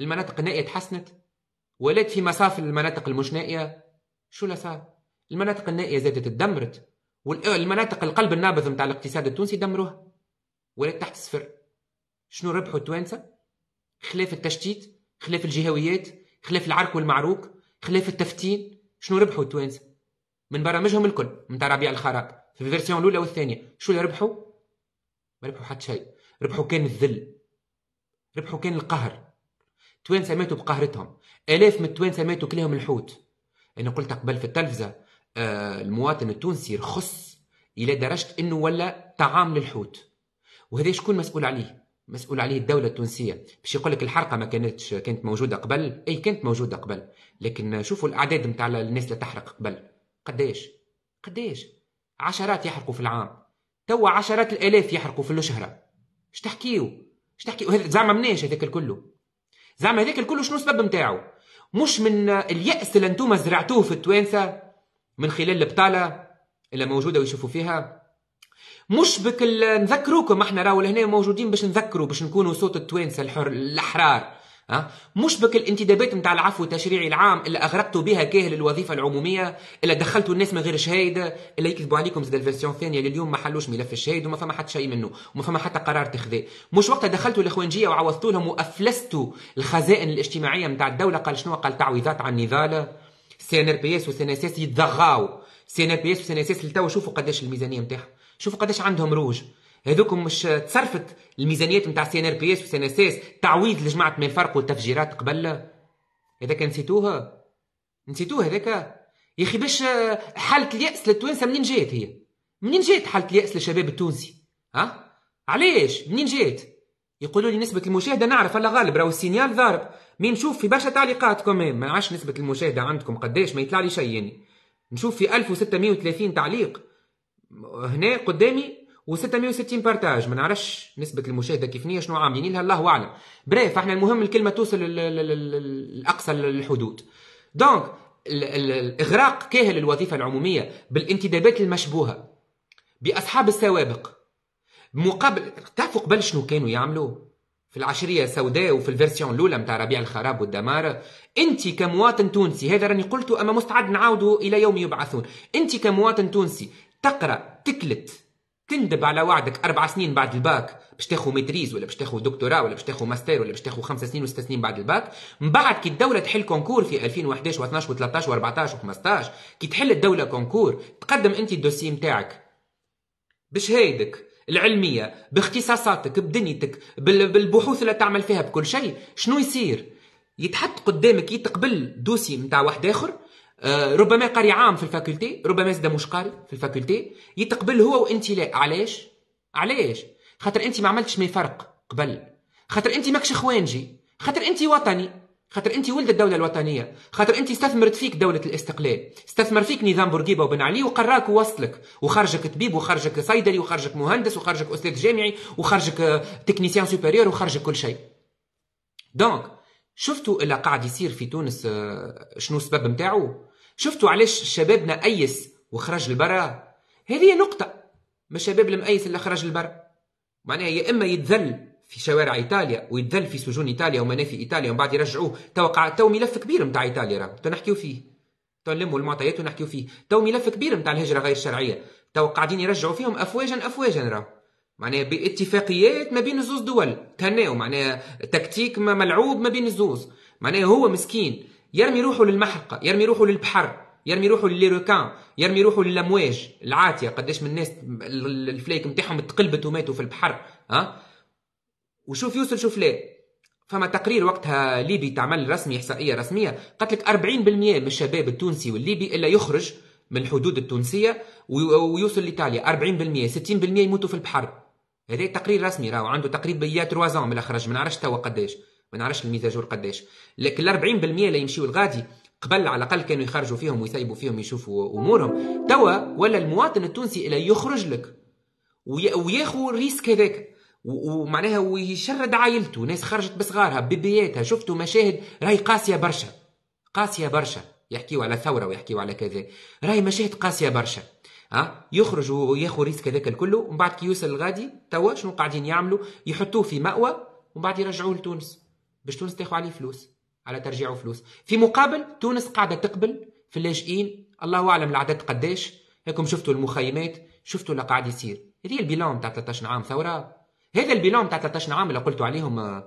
المناطق النائيه تحسنت ولات في مصاف المناطق المش نائيه شو لا صار المناطق النائيه زادت تدمرت والمناطق القلب النابض نتاع الاقتصاد التونسي دمروها ولات تحت الصفر شنو ربحوا التوانسه خلاف التشتيت خلاف الجهويات خلاف العرك والمعروك خلاف التفتين شنو ربحوا التوانسه من برامجهم الكل نتاع ربيع الخراب في الفيرسيون الاولى والثانيه شو اللي ربحوا ما ربحوا حتى شيء ربحوا كان الذل ربحوا كان القهر توانسه ماتوا بقهرتهم الاف من التوانسه ماتوا كلهم الحوت انا قلت قبل في التلفزه آه، المواطن التونسي رخص الى درجه انه ولا طعام للحوت وهذا شكون مسؤول عليه مسؤول عليه الدوله التونسيه باش يقول لك الحرقه ما كانتش كانت موجوده قبل اي كانت موجوده قبل لكن شوفوا الاعداد نتاع الناس اللي تحرق قبل قداش قداش عشرات يحرقوا في العام توا عشرات الالاف يحرقوا في الشهره اش تحكيو اش تحكيو زعما مناش هذاك الكل زعما هذاك الكل شنو السبب نتاعو مش من الياس اللي انتم زرعتوه في التوانسه من خلال البطاله اللي موجوده ويشوفوا فيها مش بك نذكروكم احنا راهو لهنا موجودين باش نذكروا باش نكونوا صوت التوانسه الحر الاحرار أه؟ مش بك الانتدابات نتاع العفو التشريعي العام اللي اغرقتوا بها كاهل الوظيفه العموميه اللي دخلتوا الناس من غير شهاده اللي يكذبوا عليكم زاد الفيرسيون الثانيه اللي اليوم ما حلوش ملف الشهيد وما فما حتى شيء منه وما فما حتى قرار تخذا مش وقتها دخلتوا الاخوانجيه وعوضتوا لهم وافلستوا الخزائن الاجتماعيه نتاع الدوله قال شنو قال تعويضات عن نضاله سي ان ار بي اس وسي ان اس اس يتضغاو سي ان ار بي اس وسي ان اس اس لتوا شوفوا قداش الميزانيه نتاعهم شوفوا قداش عندهم روج هذوكم مش تصرفت الميزانيات نتاع سي ان ار بي اس وسي ان اس اس تعويض لجماعه ما الفرق والتفجيرات قبل هذاك نسيتوها نسيتوه هذاك يا اخي باش حاله الياس للتوانسه منين جات هي منين جات حاله الياس للشباب التونسي ها علاش منين جات يقولوا لي نسبه المشاهده نعرف الله غالب راهو السينيال ضارب مين نشوف في برشا تعليقات كمان ما عادش نسبه المشاهده عندكم قداش ما يطلع لي شيء يعني نشوف في 1630 تعليق هنا قدامي و660 بارتاج ما نعرفش نسبه المشاهده كيف نية شنو عاملين لها الله اعلم بريف احنا المهم الكلمه توصل لاقصى الحدود دونك الاغراق كاهل الوظيفه العموميه بالانتدابات المشبوهه باصحاب السوابق مقابل تعرفوا قبل شنو كانوا يعملوا في العشرية السوداء وفي الفيرسيون الأولى متاع ربيع الخراب والدمار أنت كمواطن تونسي هذا راني قلته أما مستعد نعاوده إلى يوم يبعثون أنت كمواطن تونسي تقرأ تكلت تندب على وعدك أربع سنين بعد الباك باش تاخو ميتريز ولا باش تاخو دكتوراه ولا باش تاخو ماستر ولا باش تاخو خمس سنين وست سنين بعد الباك من بعد كي الدوله تحل كونكور في 2011 و12 و13 و14 و15 كي تحل الدوله كونكور تقدم انت الدوسي نتاعك بشهادك العلمية باختصاصاتك بدنيتك بالبحوث اللي تعمل فيها بكل شيء شنو يصير يتحط قدامك يتقبل دوسي متاع واحد آخر آه، ربما قاري عام في الفاكولتي ربما زاد مش قاري في الفاكولتي يتقبل هو وانت لا علاش علاش خاطر انت ما عملتش ما يفرق قبل خاطر انت ماكش خوانجي خاطر انت وطني خاطر انت ولد الدوله الوطنيه خاطر انت استثمرت فيك دوله الاستقلال استثمر فيك نظام بورقيبه وبن علي وقراك ووصلك وخرجك طبيب وخرجك صيدلي وخرجك مهندس وخرجك استاذ جامعي وخرجك تكنيسيان سوبيريور وخرجك كل شيء دونك شفتوا اللي قاعد يصير في تونس آه، شنو السبب نتاعو شفتوا علاش شبابنا ايس وخرج لبرا هذه نقطه ما الشباب المأيس اللي خرج لبرا معناها يا اما يتذل في شوارع ايطاليا ويتذل في سجون ايطاليا ومنافي ايطاليا ومن بعد يرجعوه تو تو ملف كبير نتاع ايطاليا راهو تو نحكيو فيه تو نلموا المعطيات ونحكيو فيه تو ملف كبير نتاع الهجره غير الشرعيه تو قاعدين يرجعوا فيهم افواجا افواجا راهو معناها باتفاقيات ما بين الزوز دول تهناو معناها تكتيك ملعوب ما بين الزوز معناها هو مسكين يرمي روحه للمحرقه يرمي روحه للبحر يرمي روحه لليروكان يرمي روحه للامواج العاتيه قداش من الناس الفلايك نتاعهم تقلبت وماتوا في البحر ها أه؟ وشوف يوصل شوف ليه فما تقرير وقتها ليبي تعمل رسمي احصائيه رسميه قالت لك 40% من الشباب التونسي والليبي الا يخرج من الحدود التونسيه ويوصل لايطاليا 40% 60% يموتوا في البحر هذا تقرير رسمي راهو عنده تقريبا 3 من الاخرج ما نعرفش توا قداش ما نعرفش الميزاجور قداش لكن 40% اللي يمشيوا الغادي قبل على الاقل كانوا يخرجوا فيهم ويسيبوا فيهم يشوفوا امورهم توا ولا المواطن التونسي اللي يخرج لك وياخذ الريسك هذاك ومعناها ويشرد عائلته ناس خرجت بصغارها ببياتها شفتوا مشاهد راهي قاسيه برشا قاسيه برشا يحكيوا على ثوره ويحكيوا على كذا راهي مشاهد قاسيه برشا ها يخرج وياخذ ريسك هذاك الكل ومن بعد كي يوصل الغادي توا شنو قاعدين يعملوا يحطوه في مأوى ومن بعد يرجعوه لتونس باش تونس تاخذ عليه فلوس على ترجيعه فلوس في مقابل تونس قاعده تقبل في اللاجئين الله اعلم العدد قداش هاكم شفتوا المخيمات شفتوا اللي قاعد يصير هذه البيلون تاع 13 عام ثوره هذا البيلون تاع 13 عام اللي قلت عليهم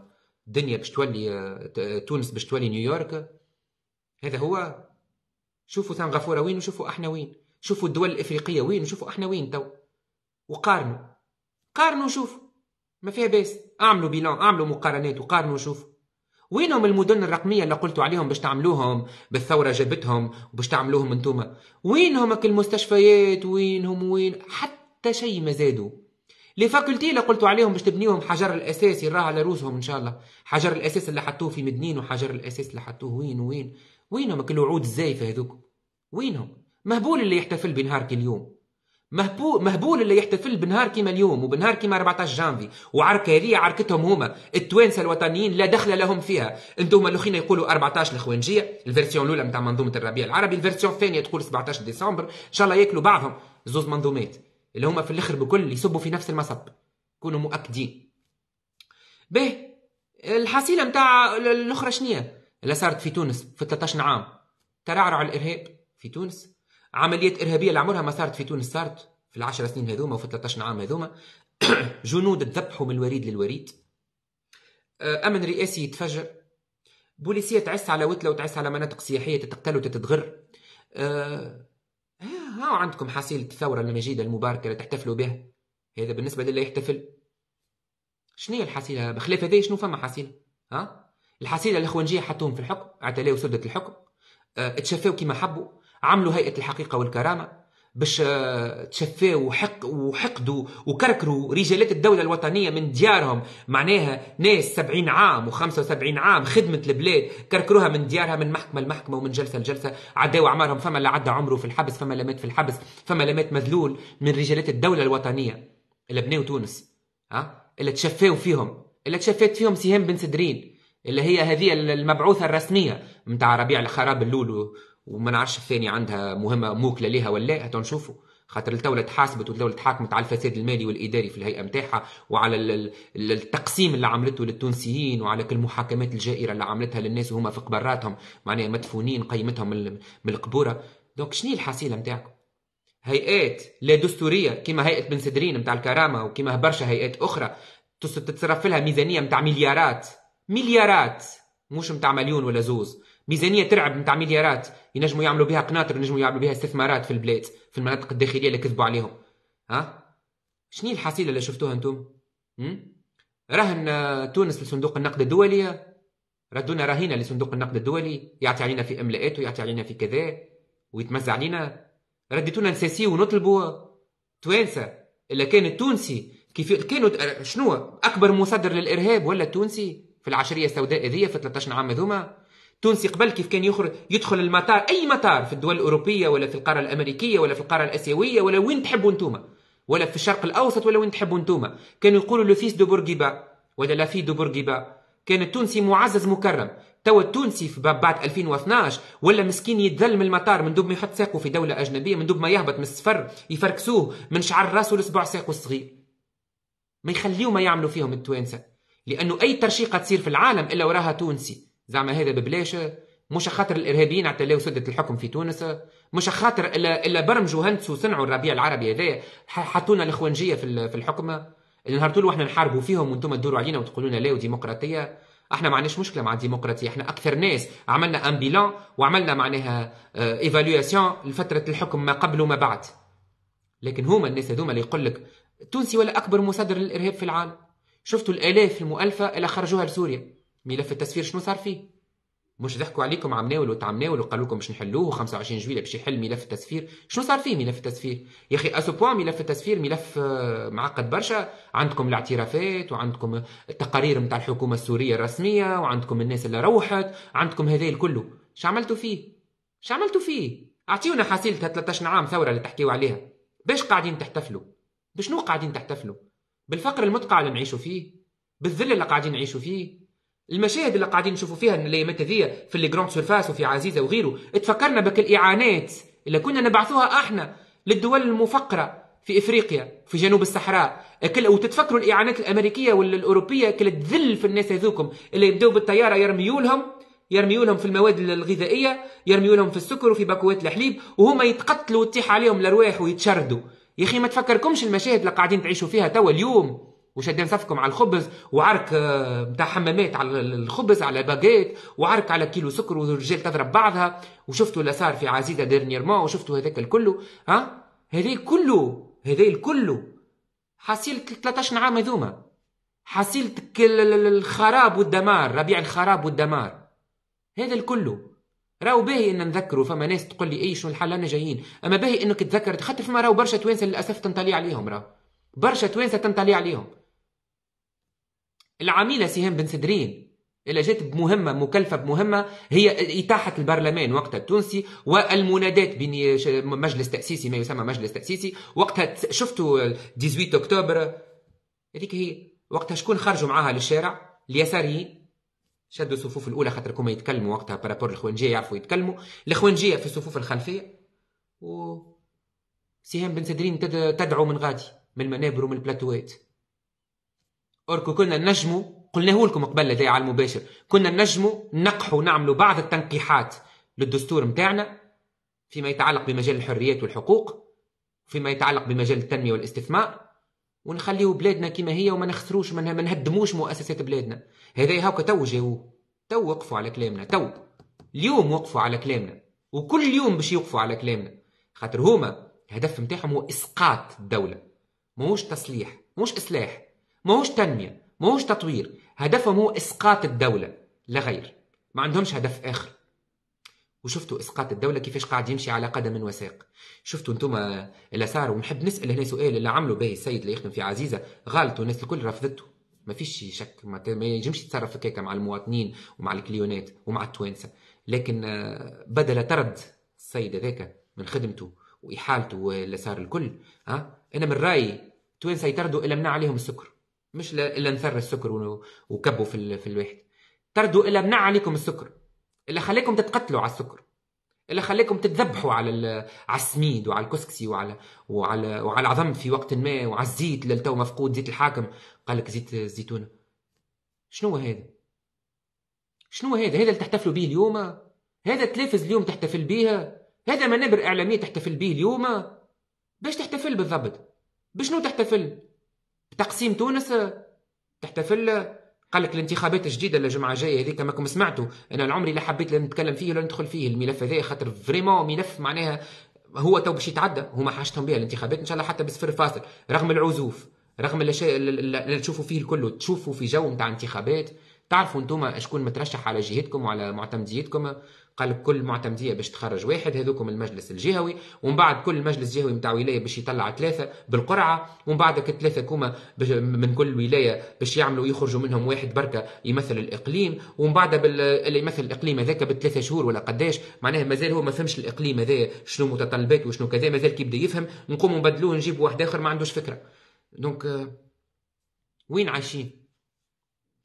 الدنيا آه، باش تولي آه، آه، تونس باش تولي نيويورك هذا هو شوفوا سنغافوره وين وشوفوا احنا وين شوفوا الدول الافريقيه وين وشوفوا احنا وين تو وقارنوا قارنوا شوف ما فيها باس اعملوا بيلون اعملوا مقارنات وقارنوا وشوفوا وينهم المدن الرقميه اللي قلتوا عليهم باش تعملوهم بالثوره جابتهم وباش تعملوهم انتوما وينهم المستشفيات وينهم وين حتى شيء ما زادوا لي فاكولتي اللي قلتوا عليهم باش تبنيهم حجر الاساس يراه على روسهم ان شاء الله حجر الاساس اللي حطوه في مدنين وحجر الاساس اللي حطوه وين وين وينهم الوعود الزايفه هذوك وينهم مهبول اللي يحتفل بنهار كي اليوم مهبول مهبول اللي يحتفل بنهار كيما اليوم وبنهار كيما 14 جانفي وعركه هذه عركتهم هما التوانسه الوطنيين لا دخل لهم فيها انتم الاخرين يقولوا 14 الخوانجيه الفيرسيون الاولى نتاع منظومه الربيع العربي الفيرسيون الثانيه تقول 17 ديسمبر ان شاء الله ياكلوا بعضهم زوز منظومات اللي هما في الاخر بكل يسبوا في نفس المصب كونوا مؤكدين به الحصيله نتاع الاخرى شنية اللي صارت في تونس في 13 عام ترعرع الارهاب في تونس عمليات ارهابيه اللي عمرها ما صارت في تونس صارت في العشر سنين هذوما وفي 13 عام هذوما جنود تذبحوا من الوريد للوريد آه، امن رئاسي يتفجر بوليسيه تعس على وتله وتعس على مناطق سياحيه تتقتل وتتغر أه ها عندكم حصيلة الثورة المجيدة المباركة اللي تحتفلوا به هذا بالنسبة للي يحتفل شنو هي الحصيلة بخلاف هذا شنو فما حصيلة ها الحصيلة الإخوانجية حطوهم في الحكم اعتلاو سدة الحكم اه تشفاو كما حبوا عملوا هيئة الحقيقة والكرامة باش آه، تشفاو وحق وحقدوا وكركروا رجالات الدولة الوطنية من ديارهم معناها ناس 70 عام و75 عام خدمة البلاد كركروها من ديارها من محكمة لمحكمة ومن جلسة لجلسة عداوا أعمارهم فما اللي عدى عمره في الحبس فما اللي مات في الحبس فما اللي مات مذلول من رجالات الدولة الوطنية اللي بناو تونس ها اللي تشفاو فيهم اللي تشفات فيهم سهام بن سدرين اللي هي هذه المبعوثة الرسمية نتاع ربيع الخراب اللولو وما نعرفش الثاني عندها مهمه موكله لها ولا لا تنشوفوا نشوفوا خاطر الدولة تحاسبت والدولة تحاكمت على الفساد المالي والإداري في الهيئة نتاعها وعلى التقسيم اللي عملته للتونسيين وعلى كل المحاكمات الجائرة اللي عملتها للناس وهما في قبراتهم معناها مدفونين قيمتهم من القبورة دونك شنو الحصيلة متاعكم هيئات لا دستورية كما هيئة بن سدرين متاع الكرامة وكما برشا هيئات أخرى تتصرف لها ميزانية متاع مليارات مليارات مش متاع مليون ولا زوز ميزانية ترعب متاع مليارات ينجموا يعملوا بها قناطر ينجموا يعملوا بها استثمارات في البلاد في المناطق الداخليه اللي كذبوا عليهم ها شنو الحصيله اللي شفتوها انتم رهن تونس لصندوق النقد الدولي ردونا رهينه لصندوق النقد الدولي يعطي علينا في املاءات ويعطي علينا في كذا ويتمزع علينا رديتونا نساسي ونطلبوا توانسه الا كان التونسي كيف كانوا شنو اكبر مصدر للارهاب ولا التونسي في العشريه السوداء هذه في 13 عام هذوما تونسي قبل كيف كان يخرج يدخل المطار اي مطار في الدول الاوروبيه ولا في القاره الامريكيه ولا في القاره الاسيويه ولا وين تحبوا انتوما ولا في الشرق الاوسط ولا وين تحبوا انتوما كانوا يقولوا لو فيس دو بورقيبا ولا لا في دو بورقيبا كان التونسي معزز مكرم توا التونسي في بعد 2012 ولا مسكين يتذل من المطار من دوب ما يحط ساقه في دوله اجنبيه من دوب ما يهبط من السفر يفركسوه من شعر راسه لصبع ساقه الصغير ما يخليو ما يعملوا فيهم التوانسه لانه اي ترشيقه تصير في العالم الا وراها تونسي زعما هذا ببلاش مش خاطر الارهابيين حتى لاو سدت الحكم في تونس مش خاطر الا الا برمجوا هندسوا صنعوا الربيع العربي هذايا حطونا الاخوانجيه في في الحكم نهار طول واحنا نحاربوا فيهم وانتم تدوروا علينا وتقولوا لنا لا وديمقراطيه احنا ما عندناش مشكله مع الديمقراطيه احنا اكثر ناس عملنا ان بيلان وعملنا معناها ايفالواسيون آه، لفتره الحكم ما قبل وما بعد لكن هما الناس هذوما اللي يقول لك التونسي ولا اكبر مصدر للارهاب في العالم شفتوا الالاف المؤلفه اللي خرجوها لسوريا ملف التسفير شنو صار فيه مش ضحكوا عليكم عم وتعم ناولوا وقالوا لكم باش نحلوه 25 جويليه باش يحل ملف التسفير شنو صار فيه ملف التسفير يا اخي اسو ملف التسفير ملف آه، معقد برشا عندكم الاعترافات وعندكم التقارير نتاع الحكومه السوريه الرسميه وعندكم الناس اللي روحت عندكم هذا الكل شو عملتوا فيه شو عملتوا فيه اعطيونا حصيله 13 عام ثوره اللي تحكيوا عليها باش قاعدين تحتفلوا بشنو قاعدين تحتفلوا بالفقر المدقع اللي نعيشوا فيه بالذل اللي قاعدين نعيشوا فيه المشاهد اللي قاعدين نشوفوا فيها من الايامات ذي في لي جراند سيرفاس وفي عزيزه وغيره تفكرنا بك الاعانات اللي كنا نبعثوها احنا للدول المفقره في افريقيا في جنوب الصحراء كل وتتفكروا الاعانات الامريكيه والاوروبيه كل تذل في الناس هذوكم اللي يبداو بالطياره يرميولهم يرميولهم في المواد الغذائيه يرميولهم في السكر وفي باكوات الحليب وهما يتقتلوا وتطيح عليهم الارواح ويتشردوا يا اخي ما تفكركمش المشاهد اللي قاعدين تعيشوا فيها توا اليوم وشادين صفكم على الخبز وعرك نتاع آه، حمامات على الخبز على باجيت وعرك على كيلو سكر والرجال تضرب بعضها وشفتوا اللي صار في عزيزه ديرنييرمون وشفتوا هذاك الكل ها هذا كله هذا الكل حصيلة 13 عام هذوما حصيلة الخراب والدمار ربيع الخراب والدمار هذا الكل راهو باهي ان نذكروا فما ناس تقول لي اي شنو الحل انا جايين اما باهي انك تذكرت خاطر فما راهو برشا توانسه للاسف تنطلي عليهم راهو برشا توانسه تنطلي عليهم العميلة سهام بن سدرين اللي جات بمهمه مكلفه بمهمه هي اتاحه البرلمان وقتها التونسي والمنادات بين مجلس تاسيسي ما يسمى مجلس تاسيسي وقتها شفتوا 18 اكتوبر هذيك هي وقتها شكون خرجوا معاها للشارع اليساريين شدوا الصفوف الاولى خاطر كما يتكلموا وقتها بارابور الخوانجيه يعرفوا يتكلموا الخوانجيه في الصفوف الخلفيه و سهام بن سدرين تدعو من غادي من المنابر ومن البلاتوات أركو كنا نجموا قلناه لكم قبل لدي على المباشر كنا نجموا نقحوا نعملوا بعض التنقيحات للدستور متاعنا فيما يتعلق بمجال الحريات والحقوق فيما يتعلق بمجال التنمية والاستثمار ونخليو بلادنا كما هي وما نخسروش ما نهدموش مؤسسات بلادنا هذا هاكا تو جاو تو وقفوا على كلامنا تو اليوم وقفوا على كلامنا وكل يوم باش يوقفوا على كلامنا خاطر هما الهدف نتاعهم هو اسقاط الدوله موش تصليح موش اصلاح ماهوش تنمية ماهوش تطوير هدفهم هو إسقاط الدولة لا غير ما عندهمش هدف آخر وشفتوا اسقاط الدوله كيفاش قاعد يمشي على قدم وساق شفتوا انتم صار ونحب نسال هنا سؤال اللي عملوا به السيد اللي يخدم في عزيزه غلط والناس الكل رفضته ما فيش شك ما ينجمش يتصرف هكاك مع المواطنين ومع الكليونات ومع التوانسه لكن آه، بدل طرد السيد هذاك من خدمته واحالته اللي صار الكل ها انا من رايي التوانسه يطردوا الا منع عليهم السكر مش الا نثر السكر وكبوا في في الواحد تردوا الا منع عليكم السكر الا خليكم تتقتلوا على السكر الا خليكم تتذبحوا على على السميد وعلى الكسكسي وعلى وعلى وعلى العظم في وقت ما وعلى الزيت اللي تو مفقود زيت الحاكم قال لك زيت الزيتونه شنو هذا شنو هذا هذا اللي تحتفلوا به اليوم هذا التلفز اليوم تحتفل بيها هذا منابر اعلاميه تحتفل به اليوم باش تحتفل بالضبط بشنو تحتفل تقسيم تونس آه، تحتفل آه، قال لك الانتخابات الجديده اللي الجمعه الجايه هذيك ماكم سمعتوا انا العمري لا حبيت لا نتكلم فيه ولا ندخل فيه الملف هذا خاطر فريمون ملف معناها هو تو باش يتعدى هما حاجتهم بها الانتخابات ان شاء الله حتى بصفر فاصل رغم العزوف رغم الاشياء اللي تشوفوا فيه الكل تشوفوا في جو نتاع انتخابات تعرفوا انتم شكون مترشح على جهتكم وعلى معتمديتكم قال كل معتمديه باش تخرج واحد هذوكم المجلس الجهوي ومن بعد كل مجلس جهوي نتاع ولايه باش يطلع ثلاثه بالقرعه ومن بعدك ثلاثه كوما من كل ولايه باش يعملوا يخرجوا منهم واحد بركه يمثل الاقليم ومن بعد اللي يمثل الاقليم هذاك بثلاثه شهور ولا قداش معناها مازال هو ما فهمش الاقليم هذا شنو متطلباته وشنو كذا مازال كيبدا يفهم نقوموا نبدلوه نجيبوا واحد اخر ما عندوش فكره دونك آه، وين عايشين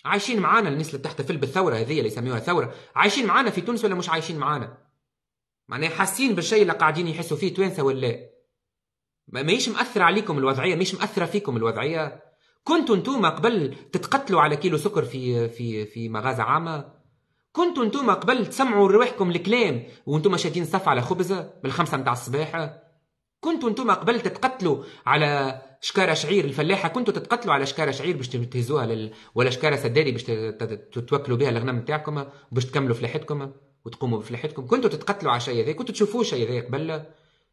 عايشين معانا الناس اللي بتحتفل بالثوره هذه اللي يسميوها ثوره عايشين معانا في تونس ولا مش عايشين معانا معناها حاسين بالشيء اللي قاعدين يحسوا فيه توانسه ولا لا ماهيش مأثرة عليكم الوضعية ماهيش مأثرة فيكم الوضعية كنتوا انتوما قبل تتقتلوا على كيلو سكر في في في مغازة عامة كنتوا انتوما قبل تسمعوا رواحكم الكلام وانتوما شادين صف على خبزة بالخمسة متاع الصباح كنتوا انتوما قبل تتقتلوا على شكاره شعير الفلاحه كنتوا تتقتلوا على شكاره شعير باش تهزوها لل... ولا شكاره سدادي باش تتوكلوا بها الغنم نتاعكم باش تكملوا فلاحتكم وتقوموا بفلاحتكم كنتوا تتقتلوا على شيء هذا كنتوا تشوفوا شيء هذا قبل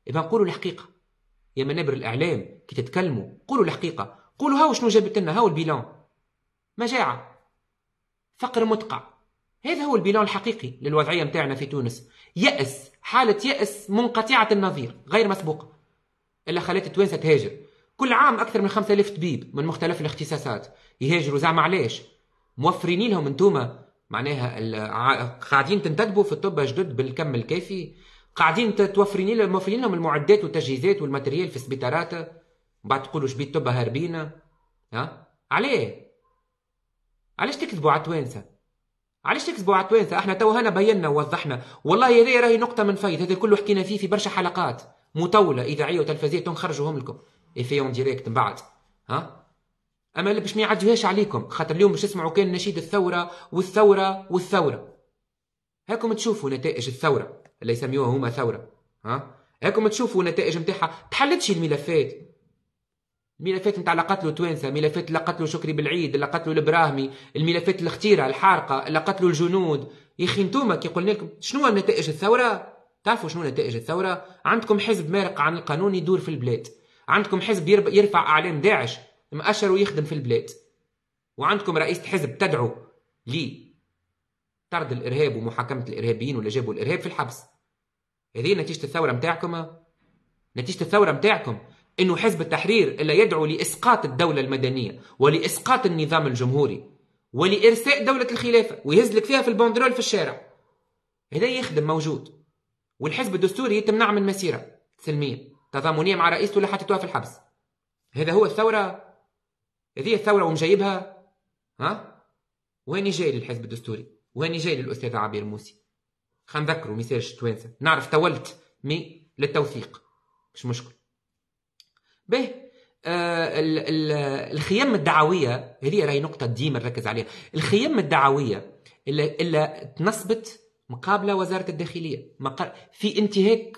اذا نقولوا الحقيقه يا منابر الاعلام كي تتكلموا قولوا الحقيقه قولوا هاو شنو جابت لنا هاو البيلون مجاعه فقر متقع هذا هو البيلون الحقيقي للوضعيه نتاعنا في تونس يأس حاله يأس منقطعه النظير غير مسبوقه الا خلت التوانسه تهاجر كل عام أكثر من 5000 طبيب من مختلف الاختصاصات يهاجروا زعما علاش؟ موفرين لهم انتوما معناها قاعدين تنتدبوا في الطب جدد بالكم الكافي قاعدين توفرين لهم موفرين لهم المعدات والتجهيزات والماتريال في السبيطارات بعد تقولوا شبيت طب هاربينا ها عليه علاش تكذبوا على التوانسه علاش تكذبوا على التوانسه احنا تو هنا بينا ووضحنا والله هذه راهي نقطه من فايد هذا كله حكينا فيه في برشا حلقات مطوله اذاعيه وتلفزيون تنخرجوا لكم افي اون ديريكت من بعد ها اما باش ما يعديوهاش عليكم خاطر اليوم باش تسمعوا كان نشيد الثوره والثوره والثوره هاكم تشوفوا نتائج الثوره اللي يسميوها هما ثوره ها هاكم تشوفوا النتائج نتاعها تحلتش الملفات الملفات نتاع لا قتلوا توانسه ملفات اللي قتلوا شكري بالعيد اللي قتلوا البراهمي الملفات الاختيره الحارقه اللي قتلوا الجنود يا اخي نتوما كي قلنا لكم شنو نتائج الثوره تعرفوا شنو نتائج الثوره عندكم حزب مارق عن القانون يدور في البلاد عندكم حزب يرفع اعلام داعش مأشر ويخدم في البلاد وعندكم رئيسة حزب تدعو لي طرد الارهاب ومحاكمه الارهابيين ولا جابوا الارهاب في الحبس هذه نتيجه الثوره نتاعكم نتيجه الثوره نتاعكم انه حزب التحرير اللي يدعو لاسقاط الدوله المدنيه ولاسقاط النظام الجمهوري ولارساء دوله الخلافه ويهزلك فيها في البوندرول في الشارع هذا يخدم موجود والحزب الدستوري يتمنع من مسيره سلميه تضامنية مع رئيسته اللي حطيتوها في الحبس هذا هو الثورة هذه الثورة ومجيبها ها وين جاي للحزب الدستوري وين جاي للأستاذ عبير موسي نذكروا مثال التوانسة نعرف تولت مي للتوثيق مش مشكل باهي آه ال ال الخيام الدعوية هذه راهي نقطة ديما نركز عليها الخيام الدعوية الا اللي تنصبت مقابلة وزارة الداخلية في انتهاك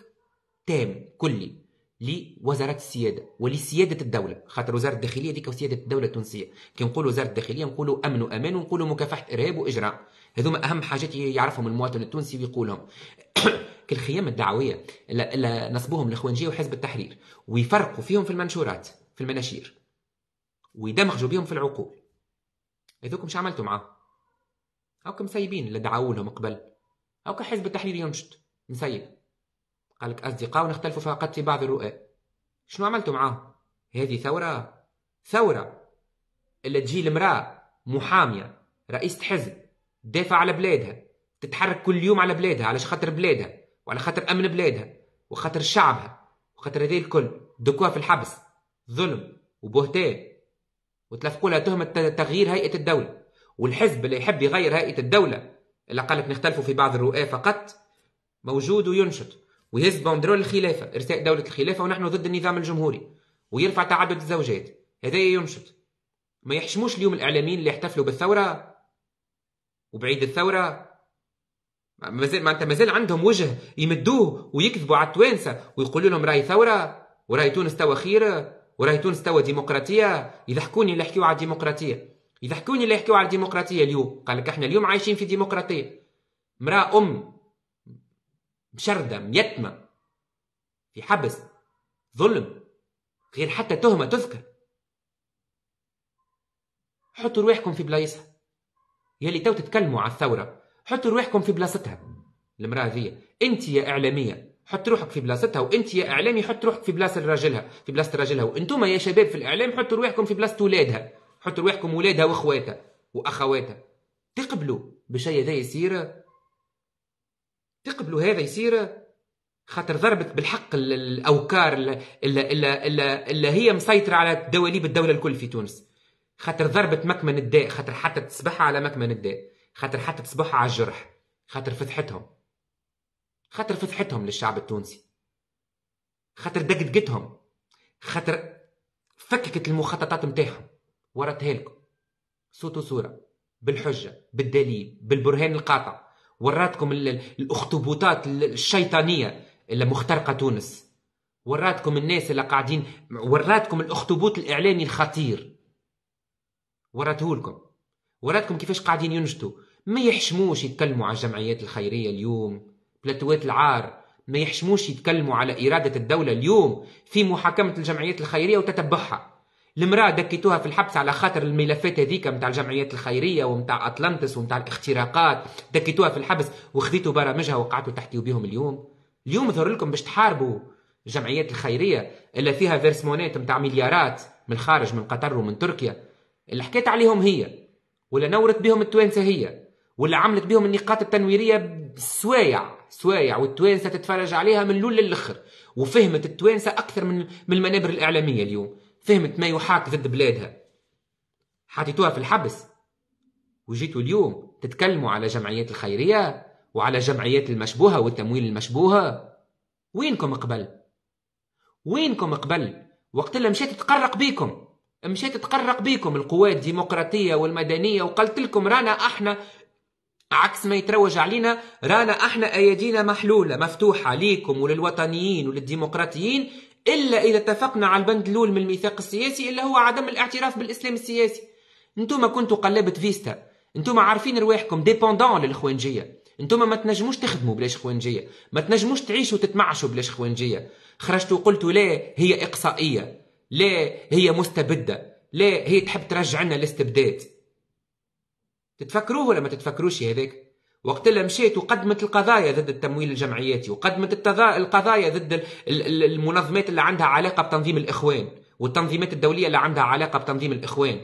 تام كلي لوزاره السياده ولسياده الدوله خاطر وزاره الداخليه ديك وسياده الدوله التونسيه كي نقول وزاره الداخليه نقولوا امن وامان ونقولوا مكافحه ارهاب واجرام هذوما اهم حاجات يعرفهم المواطن التونسي ويقولهم كالخيام الدعويه الا نصبوهم الاخوانجيه وحزب التحرير ويفرقوا فيهم في المنشورات في المناشير ويدمغجوا بهم في العقول هذوكم مش عملتوا معاهم هاكم مسيبين اللي دعاوا لهم قبل هاكا حزب التحرير ينشط مسيب قال لك أصدقاء ونختلفوا فقط في بعض الرؤى شنو عملتوا معاهم؟ هذه ثورة ثورة اللي تجي المرأة محامية رئيسة حزب تدافع على بلادها تتحرك كل يوم على بلادها على خاطر بلادها وعلى خاطر أمن بلادها وخاطر شعبها وخاطر هذه الكل دكوها في الحبس ظلم وبهتان وتلفقوا لها تهمة تغيير هيئة الدولة والحزب اللي يحب يغير هيئة الدولة اللي قالك نختلفوا في بعض الرؤى فقط موجود وينشط ويهز بندرول الخلافة إرساء دولة الخلافة ونحن ضد النظام الجمهوري ويرفع تعدد الزوجات هذا ينشط ما يحشموش اليوم الإعلاميين اللي يحتفلوا بالثورة وبعيد الثورة مازال معناتها مازال عندهم وجه يمدوه ويكذبوا على التوانسة ويقولوا لهم راي ثورة وراي تونس توا خير وراي تونس توا ديمقراطية يضحكوني اللي يحكيوا على الديمقراطية يضحكوني اللي يحكيوا على الديمقراطية اليوم قال لك احنا اليوم عايشين في ديمقراطية امرأة أم مشردة ميتمة في حبس ظلم غير حتى تهمة تذكر حطوا رواحكم في بلايصها يلي تو تتكلموا على الثورة حطوا رواحكم في بلاصتها المرأة ذي انت يا إعلامية حط روحك في بلاصتها وانت يا اعلامي حط روحك في بلاصه راجلها في بلاصه راجلها وانتم يا شباب في الاعلام حطوا رواحكم في بلاصه ولادها حطوا رواحكم ولادها واخواتها واخواتها تقبلوا بشيء ذا يصير تقبلوا هذا يصير خاطر ضربت بالحق الاوكار اللي, هي مسيطره على دواليب الدوله الكل في تونس خاطر ضربت مكمن الداء خاطر حتى تصبح على مكمن الداء خاطر حتى تصبح على الجرح خاطر فتحتهم خاطر فتحتهم للشعب التونسي خاطر دقدقتهم خاطر فككت المخططات نتاعهم ورتها لكم صوت وصوره بالحجه بالدليل بالبرهان القاطع وراتكم الاخطبوطات الشيطانيه اللي مخترقه تونس وراتكم الناس اللي قاعدين وراتكم الاخطبوط الاعلامي الخطير وراتهولكم وراتكم كيفاش قاعدين ينشطوا ما يحشموش يتكلموا على الجمعيات الخيريه اليوم بلاتوات العار ما يحشموش يتكلموا على اراده الدوله اليوم في محاكمه الجمعيات الخيريه وتتبعها المراه دكيتوها في الحبس على خاطر الملفات هذيك نتاع الجمعيات الخيريه ومتاع اطلنطس ومتاع الاختراقات دكيتوها في الحبس وخذيتوا برامجها وقعدتوا تحكيوا بيهم اليوم اليوم ظهر لكم باش تحاربوا الجمعيات الخيريه اللي فيها فيرسمونات نتاع مليارات من الخارج من قطر ومن تركيا اللي حكيت عليهم هي ولا نورت بهم التوانسه هي ولا عملت بهم النقاط التنويريه سوايع سوايع والتوانسه تتفرج عليها من الاول للاخر وفهمت التوانسه اكثر من من المنابر الاعلاميه اليوم فهمت ما يحاك ضد بلادها حطيتوها في الحبس وجيتوا اليوم تتكلموا على جمعيات الخيرية وعلى جمعيات المشبوهة والتمويل المشبوهة وينكم قبل؟ وينكم قبل؟ وقت اللي مشيت تقرق بيكم مشيت تقرق بيكم القوات الديمقراطية والمدنية وقلت لكم رانا احنا عكس ما يتروج علينا رانا احنا ايادينا محلولة مفتوحة ليكم وللوطنيين وللديمقراطيين الا اذا اتفقنا على البند الاول من الميثاق السياسي اللي هو عدم الاعتراف بالاسلام السياسي انتم كنتوا قلبت فيستا انتم عارفين رواحكم ديبوندون للخوانجيه انتم ما تنجموش تخدموا بلاش خوانجيه ما تنجموش تعيشوا وتتمعشوا بلاش خوانجيه خرجتوا وقلتوا لا هي اقصائيه لا هي مستبده لا هي تحب ترجع لنا الاستبداد تتفكروه ولا ما تتفكروش هذاك وقت اللي مشيت وقدمت القضايا ضد التمويل الجمعياتي وقدمت القضايا ضد المنظمات اللي عندها علاقة بتنظيم الإخوان والتنظيمات الدولية اللي عندها علاقة بتنظيم الإخوان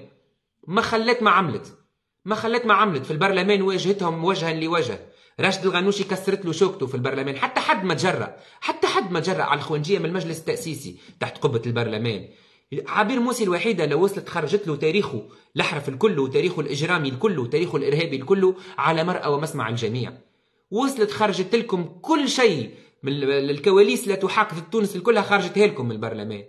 ما خلت ما عملت ما خلت ما عملت في البرلمان واجهتهم وجها لوجه راشد الغنوشي كسرت له شوكته في البرلمان حتى حد ما تجرأ حتى حد ما تجرأ على الخوانجية من المجلس التأسيسي تحت قبة البرلمان عبير موسي الوحيده اللي وصلت خرجت له تاريخه الأحرف الكل وتاريخه الإجرامي الكل وتاريخه الإرهابي الكل على مرأى ومسمع الجميع وصلت خرجت لكم كل شيء من الكواليس لا تحاك في تونس الكلها خرجت لكم من البرلمان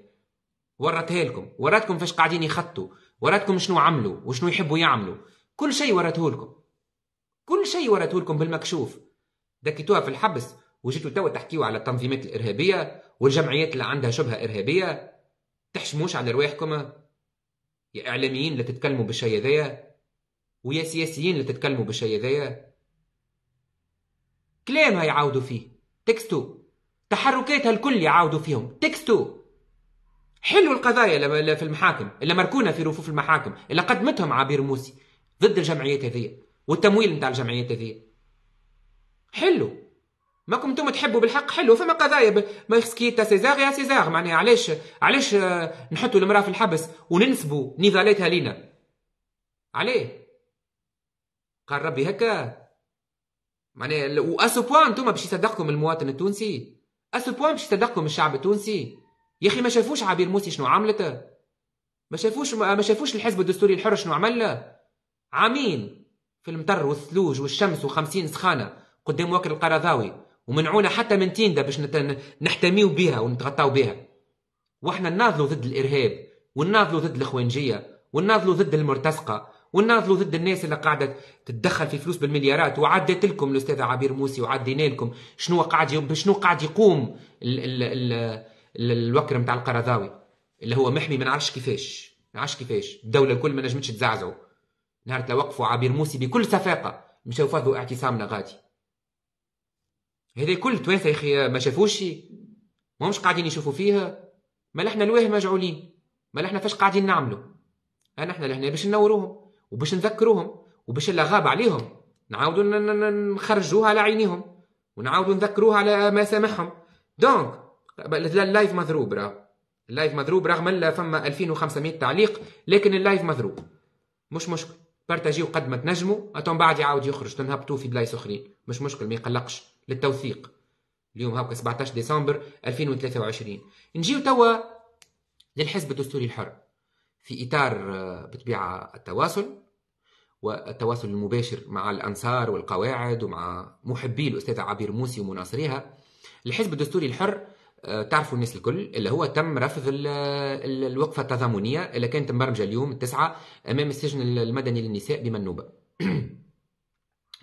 ورتها لكم وراتكم فاش قاعدين يخطوا وراتكم شنو عملوا وشنو يحبوا يعملوا كل شيء ورته لكم كل شيء ورته لكم بالمكشوف دكيتوها في الحبس وجيتوا توا تحكيوا على التنظيمات الإرهابية والجمعيات اللي عندها شبهة إرهابية تحشموش على رواحكم يا إعلاميين اللي تتكلموا بشيء هذايا ويا سياسيين اللي تتكلموا بشيء هذايا كلام يعاودوا فيه تكستو تحركات هالكل يعاودوا فيهم تكستو حلوا القضايا في المحاكم اللي مركونه في رفوف المحاكم اللي قدمتهم عبير موسي ضد الجمعيات هذه والتمويل نتاع الجمعيات هذه حلوا ما كنتم تحبوا بالحق حلو فما قضايا ما يخصكي سيزاغ يا سيزاغ معناها علاش علاش آه، نحطوا المراه في الحبس وننسبوا نضالاتها لينا عليه قال ربي هكا معناها واسو بوان انتم باش يصدقكم المواطن التونسي اسو بوان باش يصدقكم الشعب التونسي يا اخي ما شافوش عبير موسي شنو عملت ما شافوش ما شافوش الحزب الدستوري الحر شنو عمل عامين في المطر والثلوج والشمس وخمسين سخانه قدام واكل القرضاوي ومنعونا حتى من تيندا باش نحتميو بها ونتغطاو بها واحنا نناضلوا ضد الارهاب ونناضلوا ضد الخوانجيه ونناضلوا ضد المرتزقه ونناضلوا ضد الناس اللي قاعده تتدخل في فلوس بالمليارات وعدت لكم الاستاذ عبير موسي وعدينا لكم شنو قاعد شنو قاعد يقوم ال ال ال الوكر نتاع القرضاوي اللي هو محمي ما نعرفش كيفاش ما نعرفش كيفاش الدوله الكل ما نجمتش تزعزعوا نهار وقفوا عبير موسي بكل صفاقه مشاو فضوا اعتصامنا غادي هذا كل توانسه يا اخي ما شافوش ما همش قاعدين يشوفوا فيها ما احنا الواه مجعولين ما احنا فاش قاعدين نعملوا انا احنا لهنا باش ننوروهم وباش نذكروهم وباش اللي غاب عليهم نعاودوا نخرجوها على عينيهم ونعاودوا نذكروها على ما سامحهم دونك اللايف مضروب راه اللايف مضروب رغم الا فما 2500 تعليق لكن اللايف مضروب مش مشكل بارتاجيو قد ما تنجموا اتون بعد يعاود يخرج تنهبطوا في بلايص اخرين مش مشكل ما يقلقش للتوثيق اليوم هاكا 17 ديسمبر 2023 نجيو توا للحزب الدستوري الحر في اطار آه، بطبيعه التواصل والتواصل المباشر مع الانصار والقواعد ومع محبي الاستاذه عبير موسي ومناصريها الحزب الدستوري الحر آه، تعرفوا الناس الكل اللي هو تم رفض الوقفه التضامنيه اللي كانت مبرمجه اليوم التسعه امام السجن المدني للنساء بمنوبه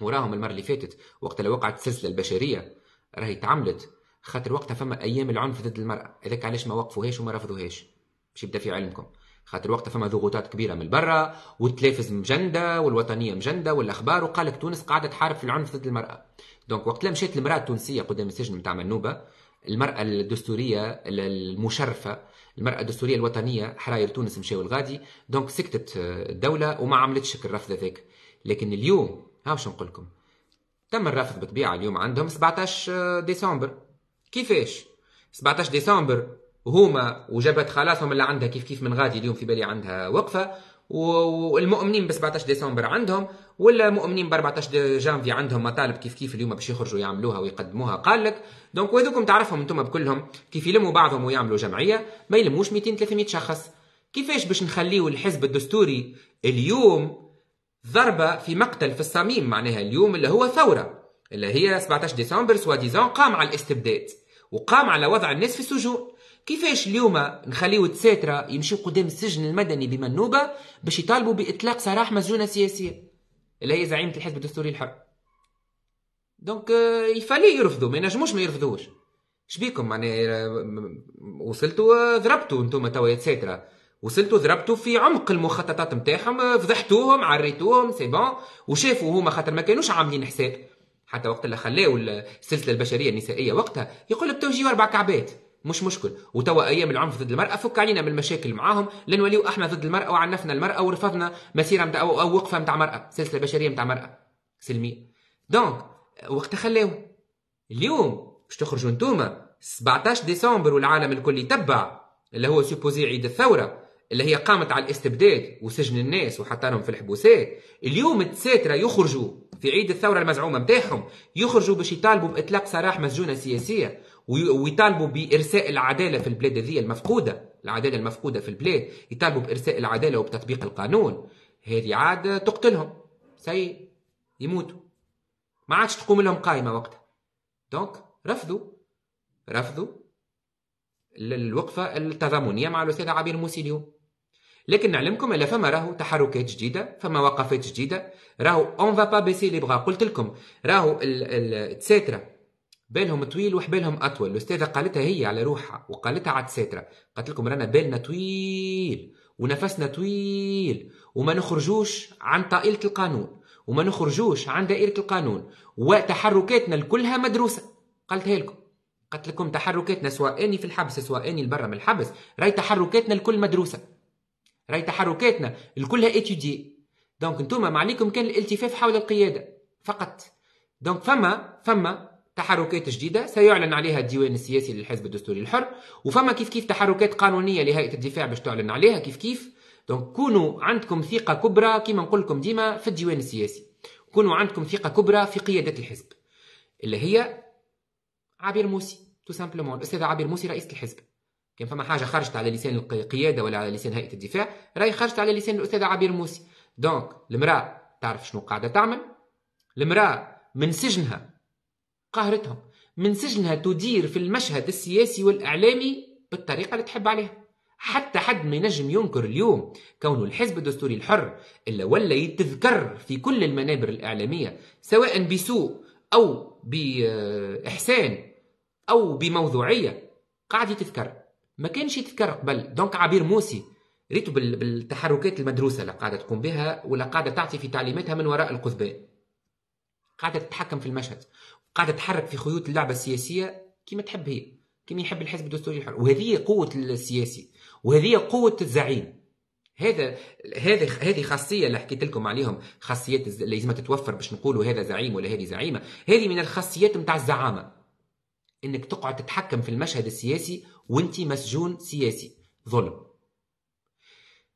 وراهم المره اللي فاتت وقت اللي وقعت السلسله البشريه راهي تعملت خاطر وقتها فما ايام العنف ضد المراه هذاك علاش ما وقفوهاش وما رفضوهاش باش يبدا في علمكم خاطر وقتها فما ضغوطات كبيره من برا والتلافز مجنده والوطنيه مجنده والاخبار وقالك تونس قاعده تحارب في العنف ضد المراه دونك وقت مشات المراه التونسيه قدام السجن نتاع منوبه المراه الدستوريه المشرفه المراه الدستوريه الوطنيه حراير تونس مشاو الغادي دونك سكتت الدوله وما عملتش الرفض هذاك لكن اليوم هاو شو نقول لكم تم الرفض بالطبيعة اليوم عندهم 17 آه، ديسمبر كيفاش 17 ديسمبر وهما وجبت خلاصهم اللي عندها كيف كيف من غادي اليوم في بالي عندها وقفه والمؤمنين ب 17 ديسمبر عندهم ولا مؤمنين ب 14 جانفي عندهم مطالب كيف كيف اليوم باش يخرجوا يعملوها ويقدموها قال لك دونك وهذوكم تعرفهم انتم بكلهم كيف يلموا بعضهم ويعملوا جمعيه ما يلموش 200 300 شخص كيفاش باش نخليو الحزب الدستوري اليوم ضربة في مقتل في الصميم معناها اليوم اللي هو ثورة اللي هي 17 ديسمبر سوا ديزون قام على الاستبداد وقام على وضع الناس في السجون كيفاش اليوم نخليو تساترة يمشيو قدام السجن المدني بمنوبة باش يطالبوا بإطلاق سراح مسجونة سياسية اللي هي زعيمة الحزب الدستوري الحر دونك يفالي euh, يرفضوا ما ينجموش ما يرفضوش شبيكم معناها آه، وصلتوا آه، ضربتوا انتم توا تساترة وصلتوا ضربتوا في عمق المخططات نتاعهم آه، فضحتوهم عريتوهم سي بون وشافوا هما خاطر ما كانوش عاملين حساب حتى وقت اللي خلاو السلسله البشريه النسائيه وقتها يقول لك تو جيو اربع كعبات مش مشكل وتوا ايام العنف ضد المراه فك علينا من المشاكل معاهم لن وليو احنا ضد المراه وعنفنا المراه ورفضنا مسيره متاع أو, او وقفه متاع مراه سلسله بشريه متاع مراه سلميه دونك وقت خلاو اليوم باش تخرجوا نتوما 17 ديسمبر والعالم الكل يتبع اللي هو سوبوزي عيد الثوره اللي هي قامت على الاستبداد وسجن الناس وحطانهم في الحبوسات اليوم تساترة يخرجوا في عيد الثورة المزعومة متاعهم يخرجوا باش يطالبوا بإطلاق سراح مسجونة سياسية ويطالبوا بإرساء العدالة في البلاد هذه المفقودة العدالة المفقودة في البلاد يطالبوا بإرساء العدالة وبتطبيق القانون هذه عاد تقتلهم سي يموتوا ما عادش تقوم لهم قائمة وقتها دونك رفضوا رفضوا الوقفة التضامنية مع الأستاذ عبير موسي اليوم لكن نعلمكم الا فما راهو تحركات جديده فما وقفات جديده راهو اون فا با بيسي لي بغا قلت لكم راهو التساترا بالهم طويل وحبالهم اطول الاستاذه قالتها هي على روحها وقالتها على التساترا قالت لكم رانا بالنا طويل ونفسنا طويل وما نخرجوش عن طائله القانون وما نخرجوش عن دائره القانون وتحركاتنا الكلها مدروسه قالتها لكم قالت لكم تحركاتنا سواء اني في الحبس سواء اني برا من الحبس راي تحركاتنا الكل مدروسه راهي تحركاتنا الكلها اتيدي دونك نتوما ما عليكم كان الالتفاف حول القياده فقط دونك فما فما تحركات جديده سيعلن عليها الديوان السياسي للحزب الدستوري الحر وفما كيف كيف تحركات قانونيه لهيئه الدفاع باش تعلن عليها كيف كيف دونك كونوا عندكم ثقه كبرى كما نقول لكم ديما في الديوان السياسي كونوا عندكم ثقه كبرى في قياده الحزب اللي هي عبير موسي تو سامبلومون الاستاذ عبير موسي رئيس الحزب كان فما حاجه خرجت على لسان القياده ولا على لسان هيئه الدفاع راهي خرجت على لسان الاستاذ عبير موسي دونك المراه تعرف شنو قاعده تعمل المراه من سجنها قهرتهم من سجنها تدير في المشهد السياسي والاعلامي بالطريقه اللي تحب عليها حتى حد ما ينجم ينكر اليوم كون الحزب الدستوري الحر الا ولا يتذكر في كل المنابر الاعلاميه سواء بسوء او باحسان او بموضوعيه قاعد يتذكر ما كانش يتذكر قبل دونك عبير موسي ريتو بالتحركات المدروسه اللي قاعده تقوم بها ولا قاعده تعطي في تعليماتها من وراء القضبان قاعده تتحكم في المشهد قاعده تحرك في خيوط اللعبه السياسيه كما تحب هي كما يحب الحزب الدستوري الحر وهذه قوه السياسي وهذه قوه الزعيم هذا هذه هذه خاصيه اللي حكيت لكم عليهم خاصيات اللي لازم تتوفر باش نقولوا هذا زعيم ولا هذه زعيمه هذه من الخاصيات نتاع الزعامه انك تقعد تتحكم في المشهد السياسي وانت مسجون سياسي ظلم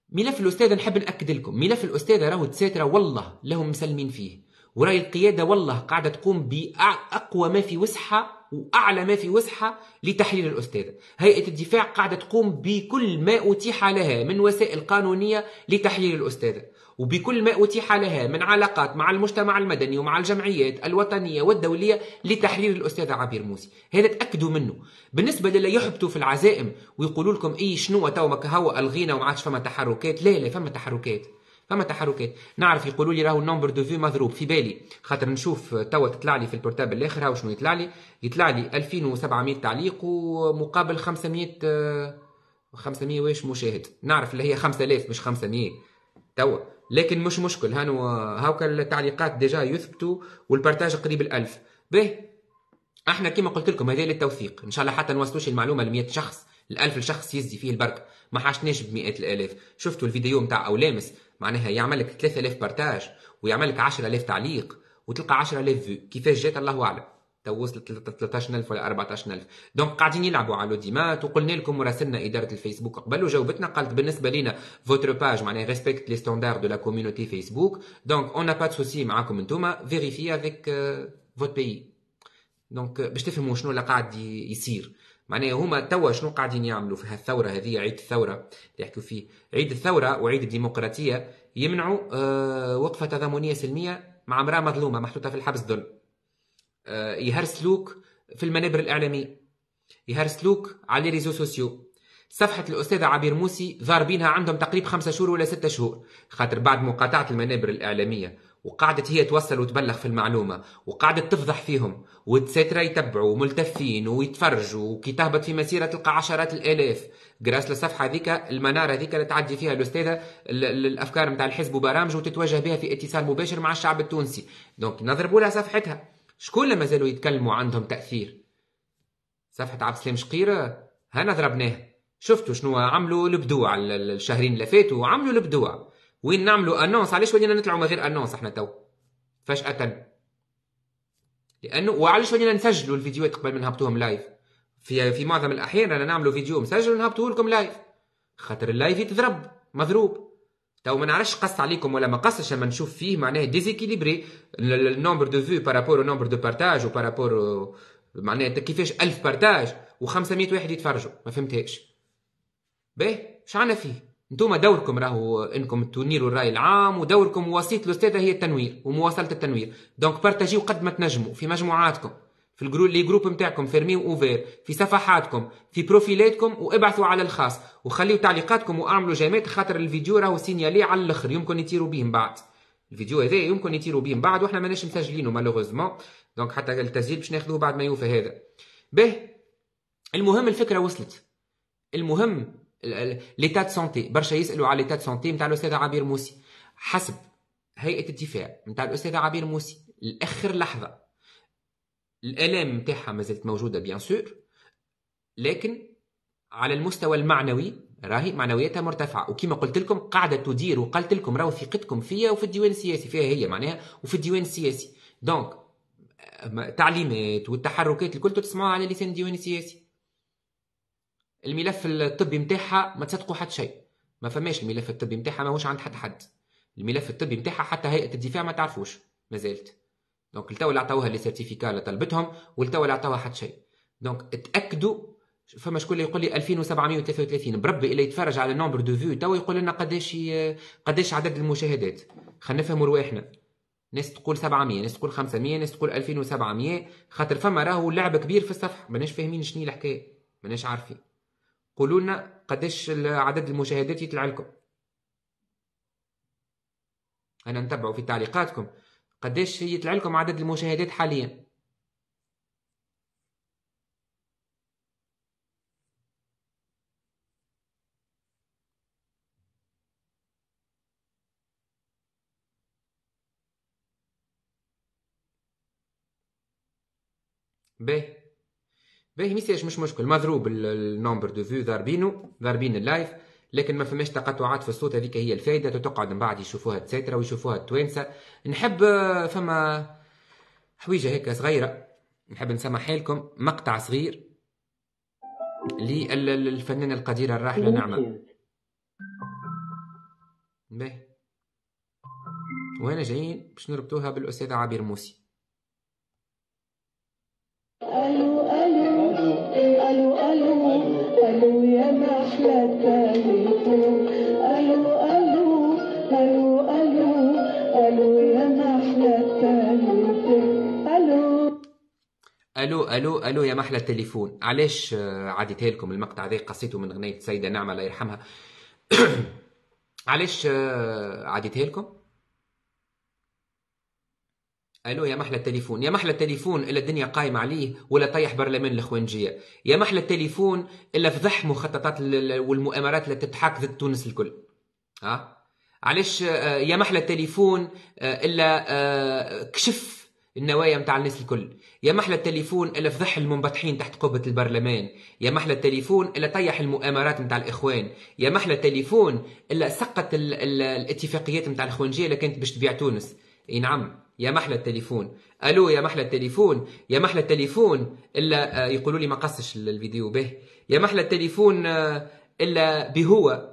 ملف الاستاذه نحب ناكد لكم ملف الاستاذه راهو دساتره والله لهم مسلمين فيه وراي القياده والله قاعده تقوم باقوى ما في وسعها واعلى ما في وسعها لتحرير الاستاذه هيئه الدفاع قاعده تقوم بكل ما اتيح لها من وسائل قانونيه لتحرير الاستاذه وبكل ما أتيح لها من علاقات مع المجتمع المدني ومع الجمعيات الوطنية والدولية لتحرير الأستاذ عبير موسي هذا تأكدوا منه بالنسبة للي يحبطوا في العزائم ويقولوا لكم إي شنو تو هو الغينا وما عادش فما تحركات لا لا فما تحركات فما تحركات نعرف يقولوا لي راهو النمبر دو فيو مضروب في بالي خاطر نشوف توا تطلع لي في البورتابل الاخر هاو شنو يطلع لي يطلع لي 2700 تعليق ومقابل 500 500 آه، واش مشاهد نعرف اللي هي 5000 مش 500 توا لكن مش مشكل هانو هاوكا التعليقات ديجا يثبتوا والبرتاج قريب الألف باهي احنا كما قلت لكم هذه للتوثيق ان شاء الله حتى نوصلوش المعلومه ل شخص الألف الشخص يزي فيه البركه ما حاشناش بمئات الالاف شفتوا الفيديو نتاع اولامس معناها يعمل لك 3000 بارتاج ويعمل لك 10000 تعليق وتلقى 10000 فيو كيفاش جات الله اعلم تو وصلت 13000 ولا 14000 دونك قاعدين يلعبوا على لوديمات وقلنا لكم وراسلنا اداره الفيسبوك قبل وجاوبتنا قالت بالنسبه لينا فوتر باج معناها ريسبكت لي ستاندار دو لا كوميونيتي فيسبوك دونك اون با سوسي معاكم انتوما فيريفي افيك فوت بي دونك باش تفهموا شنو اللي قاعد يصير معناها هما توا شنو قاعدين يعملوا في هالثوره هذه عيد الثوره اللي يحكوا فيه عيد الثوره وعيد الديمقراطيه يمنعوا آه، وقفه تضامنيه سلميه مع امراه مظلومه محطوطه في الحبس ظلم آه، يهرسلوك في المنابر الإعلامية يهرسلوك على ريزو سوسيو صفحة الأستاذة عبير موسي ضاربينها عندهم تقريب خمسة شهور ولا ستة شهور خاطر بعد مقاطعة المنابر الإعلامية وقعدت هي توصل وتبلغ في المعلومة وقعدت تفضح فيهم والتساترة يتبعوا ملتفين ويتفرجوا وكي تهبط في مسيرة تلقى عشرات الآلاف جراس للصفحة ذيك المنارة ذيك اللي تعدي فيها الأستاذة الأفكار نتاع الحزب وبرامجه وتتوجه بها في اتصال مباشر مع الشعب التونسي دونك نضربوا لها صفحتها شكون اللي مازالوا يتكلموا عندهم تأثير صفحة عبد السلام شقيرة هنا ضربناها شفتوا شنو عملوا البدوع الشهرين اللي فاتوا عملوا البدوع وين نعملوا انونس علاش ولينا نطلعوا من غير انونس احنا تو فجأة لانه وعلاش ولينا نسجلوا الفيديوهات قبل ما نهبطوهم لايف في في معظم الاحيان انا نعملوا فيديو مسجل ونهبطوه لكم لايف خاطر اللايف يتضرب مضروب تو ما نعرفش قص عليكم ولا ما قصش اما نشوف فيه معناه ديزيكيليبري النومبر دو فيو بارابور نومبر دو بارتاج وبارابور معناه كيفاش 1000 بارتاج و500 واحد يتفرجوا ما فهمتهاش باهي مش عنا فيه نتوما دوركم راهو انكم تنيروا الراي العام ودوركم وسيط الاستاذه هي التنوير ومواصله التنوير دونك بارتاجيو قد ما تنجموا في مجموعاتكم في الجروب لي جروب نتاعكم فيرميو اوفير في صفحاتكم في بروفيلاتكم وابعثوا على الخاص وخليوا تعليقاتكم واعملوا جامات خاطر الفيديو راهو سينيالي على الاخر يمكن يطيروا به من بعد الفيديو هذا يمكن يطيروا به من بعد واحنا ماناش مسجلينه مالوغوزمون دونك حتى التسجيل باش ناخذوه بعد ما يوفى هذا به المهم الفكره وصلت المهم ليتا دو سونتي برشا يسالوا على ليتا دو سونتي نتاع الاستاذ عبير موسي حسب هيئه الدفاع نتاع الاستاذ عبير موسي لاخر لحظه الالام نتاعها مازالت موجوده بيان سور لكن على المستوى المعنوي راهي معنوياتها مرتفعه وكما قلت لكم قاعده تدير وقلت لكم راهو ثقتكم فيا وفي الديوان السياسي فيها هي معناها وفي الديوان السياسي دونك تعليمات والتحركات الكل تسمعوها على لسان الديوان السياسي الملف الطبي نتاعها ما تصدقوا حتى شيء ما فماش الملف الطبي نتاعها ماهوش عند حد حد الملف الطبي نتاعها حتى هيئه الدفاع ما تعرفوش مازالت دونك التو اللي عطاوها لي سيرتيفيكا اللي طلبتهم والتو اللي عطاوها حتى شيء دونك تاكدوا فما شكون اللي يقول لي 2733 بربي اللي يتفرج على نومبر دو فيو توا يقول لنا قداش قداش عدد المشاهدات خلينا نفهموا رواحنا ناس تقول 700 ناس تقول 500 ناس تقول 2700 خاطر فما راهو لعب كبير في الصفحه ماناش فاهمين شنو الحكايه ماناش عارفين قولوا لنا قداش عدد المشاهدات يطلع لكم انا نتبعوا في تعليقاتكم قديش يطلع لكم عدد المشاهدات حاليا باهي باهي ميساج مش مشكل مضروب النومبر دو فيو ضاربينو ضاربين اللايف لكن ما فماش تقطعات في الصوت هذيك هي الفائده تقعد من بعد يشوفوها تساترة ويشوفوها التوانسه نحب آه، فما حويجه هيك صغيره نحب نسمع حالكم مقطع صغير للفنانه القديره الراحله نعمه باهي وانا جايين باش نربطوها بالاستاذه عبير موسي الو الو الو يا محلى التليفون علاش عديت لكم المقطع ذي قصيته من اغنيه سيده نعمه الله يرحمها علاش عديت لكم الو يا محلى التليفون يا محلى التليفون الا الدنيا قايمه عليه ولا طيح برلمان الخوانجيه يا محلى التليفون الا فضح مخططات والمؤامرات اللي تتحاك ضد تونس الكل ها علاش آه، يا محلى التليفون آه، الا آه، كشف النوايا متاع الناس الكل يا محلى التليفون الا فضح المنبطحين تحت قبة البرلمان يا محلى التليفون الا طيح المؤامرات متاع الاخوان يا محلى التليفون الا سقط الاتفاقيات متاع الخوانجيه اللي كانت باش تبيع تونس اي نعم يا محلى التليفون الو يا محلى التليفون يا محلى التليفون الا آه، يقولوا لي ما قصش الفيديو به يا محلى التليفون آه، الا بهو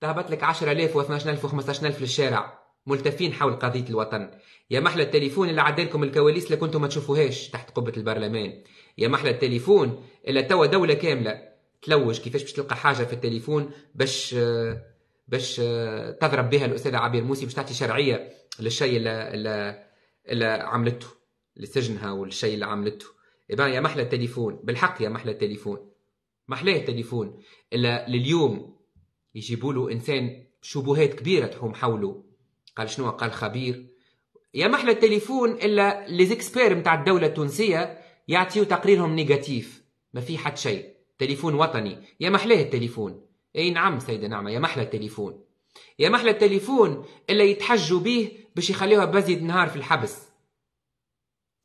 تهبط لك 10000 و12000 و15000 للشارع ملتفين حول قضية الوطن يا محلى التليفون اللي عدلكم الكواليس اللي كنتم ما تشوفوهاش تحت قبة البرلمان يا محلى التليفون اللي توا دولة كاملة تلوج كيفاش باش تلقى حاجة في التليفون باش آه، باش آه، تضرب بها الاستاذه عبير موسي باش تعطي شرعيه للشيء اللي, اللي, اللي عملته لسجنها والشيء اللي عملته إبا يا محلى التليفون بالحق يا محلى التليفون محلى التليفون الا لليوم يجيبوا له انسان شبهات كبيره تحوم حوله قال شنو قال خبير يا محلى التليفون الا ليزيكسبير نتاع الدوله التونسيه يعطيو تقريرهم نيجاتيف ما في حد شيء تليفون وطني يا محلاه التليفون اي نعم سيدة نعمة يا محلى التليفون يا محلى التليفون اللي يتحجوا بيه باش يخليوها بزيد نهار في الحبس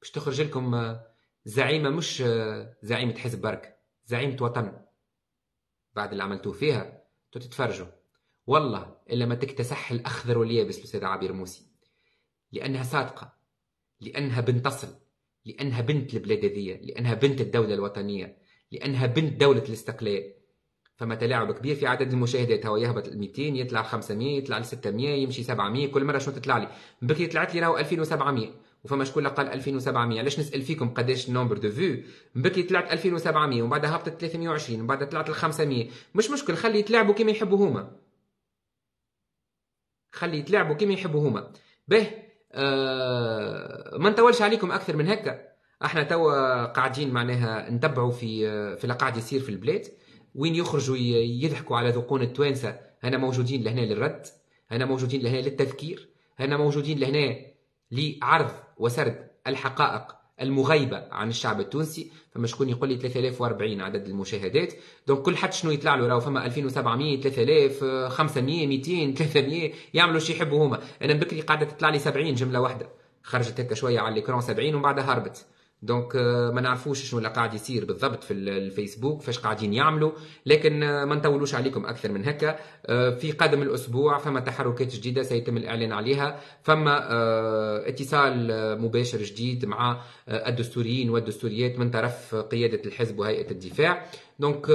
باش تخرج لكم آه، زعيمة مش آه، زعيمة حزب برك زعيمة وطن بعد اللي عملتوه فيها تتفرجوا والله إلا ما تكتسح الأخضر واليابس لسيدة عبير موسي لأنها صادقة لأنها بنتصل لأنها بنت البلاد هذيا لأنها بنت الدولة الوطنية لأنها بنت دولة الاستقلال فما تلاعب كبير في عدد المشاهدات هو يهبط 200 يطلع 500 يطلع ل 600 يمشي 700 كل مره شنو تطلع لي بكري طلعت لي راهو 2700 وفما شكون قال 2700 علاش نسال فيكم قداش نومبر دو فيو بكري طلعت 2700 ومن بعدها هبطت 320 ومن بعدها طلعت ل 500 مش مشكل خلي يتلاعبوا كيما يحبوا هما خلي يتلاعبوا كيما يحبوا هما به آه ما نطولش عليكم اكثر من هكا احنا توا قاعدين معناها نتبعوا في آه، في اللي قاعد يصير في البلاد وين يخرجوا يضحكوا على ذقون التوانسة هنا موجودين لهنا للرد هنا موجودين لهنا للتذكير هنا موجودين لهنا لعرض وسرد الحقائق المغيبة عن الشعب التونسي فما شكون يقول لي 3040 عدد المشاهدات دونك كل حد شنو يطلع له راهو فما 2700 3000 500 200 300 يعملوا شي يحبوا هما انا بكري قاعدة تطلع لي 70 جملة واحدة خرجت هكا شوية على الاكرون 70 ومن بعدها هربت دونك euh, ما نعرفوش شنو اللي قاعد يصير بالضبط في الفيسبوك فاش قاعدين يعملوا لكن آه، ما نطولوش عليكم اكثر من هكا آه، في قادم الاسبوع فما تحركات جديده سيتم الاعلان عليها فما آه، اتصال مباشر جديد مع الدستوريين والدستوريات من طرف قياده الحزب وهيئه الدفاع دونك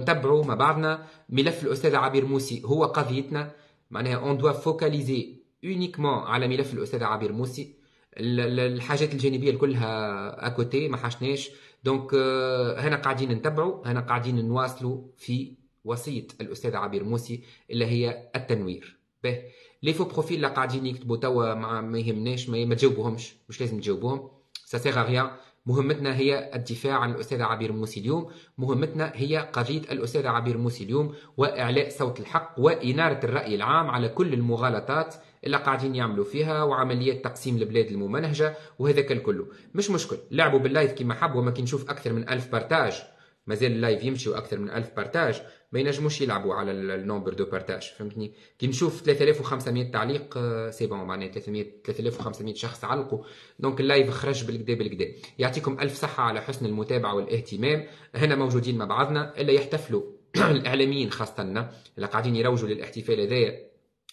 نتبعوا مع بعضنا ملف الاستاذ عبير موسي هو قضيتنا معناها اون دوا فوكاليزي uniquement على ملف الاستاذ عبير موسي الحاجات الجانبيه كلها اكوتي ما حاشناش دونك آه، هنا قاعدين نتبعوا هنا قاعدين نواصلوا في وصيه الاستاذ عبير موسي اللي هي التنوير به لي فو بروفيل اللي قاعدين يكتبوا توا ما يهمناش ما تجاوبوهمش مش لازم تجاوبوهم سا سيغ غيان مهمتنا هي الدفاع عن الأستاذ عبير موسي اليوم مهمتنا هي قضية الأستاذ عبير موسي اليوم وإعلاء صوت الحق وإنارة الرأي العام على كل المغالطات اللي قاعدين يعملوا فيها وعمليه تقسيم البلاد الممنهجه وهذاك الكل مش مشكل لعبوا باللايف كما حبوا ما كي نشوف اكثر من ألف بارتاج مازال اللايف يمشي واكثر من ألف بارتاج ما ينجموش يلعبوا على النومبر دو بارتاج فهمتني كي نشوف 3500 تعليق آه، سي بون معناها 300 3500 شخص علقوا دونك اللايف خرج بالكدا بالكدا يعطيكم الف صحه على حسن المتابعه والاهتمام هنا موجودين مع بعضنا الا يحتفلوا الاعلاميين خاصه اللي قاعدين يروجوا للاحتفال هذايا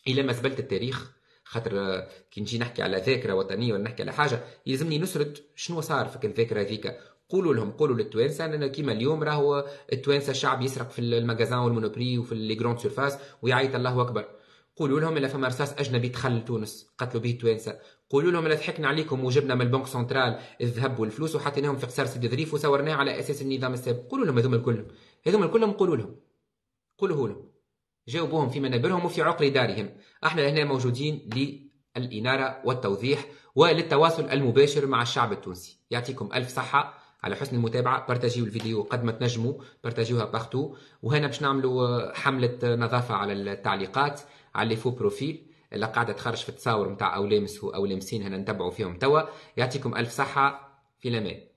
الى مزبله التاريخ خاطر آه، كي نجي نحكي على ذاكره وطنيه ولا نحكي على حاجه يلزمني نسرد شنو صار في الذاكره هذيك قولوا لهم قولوا للتوانسه اننا كيما اليوم راهو التوانسه شعب يسرق في المجازان والمونوبري وفي لي جروند سيرفاس ويعيط الله اكبر قولوا لهم الا فما رصاص اجنبي دخل تونس قتلوا به التوانسه قولوا لهم الا ضحكنا عليكم وجبنا من البنك سنترال الذهب والفلوس وحطيناهم في قصر سيدي ظريف وصورناه على اساس النظام السابق قولوا لهم هذوما الكل هذوما الكل قولوا لهم قولوا لهم جاوبوهم في منابرهم وفي عقر دارهم احنا هنا موجودين للإنارة والتوضيح وللتواصل المباشر مع الشعب التونسي يعطيكم ألف صحة على حسن المتابعة بارتاجيو الفيديو قد ما تنجموا بارتاجيوها باختو وهنا باش نعملوا حملة نظافة على التعليقات على اللي فو بروفيل اللي قاعدة تخرج في التصاور متاع أولامس وأولامسين هنا نتبعوا فيهم توا يعطيكم ألف صحة في الأمان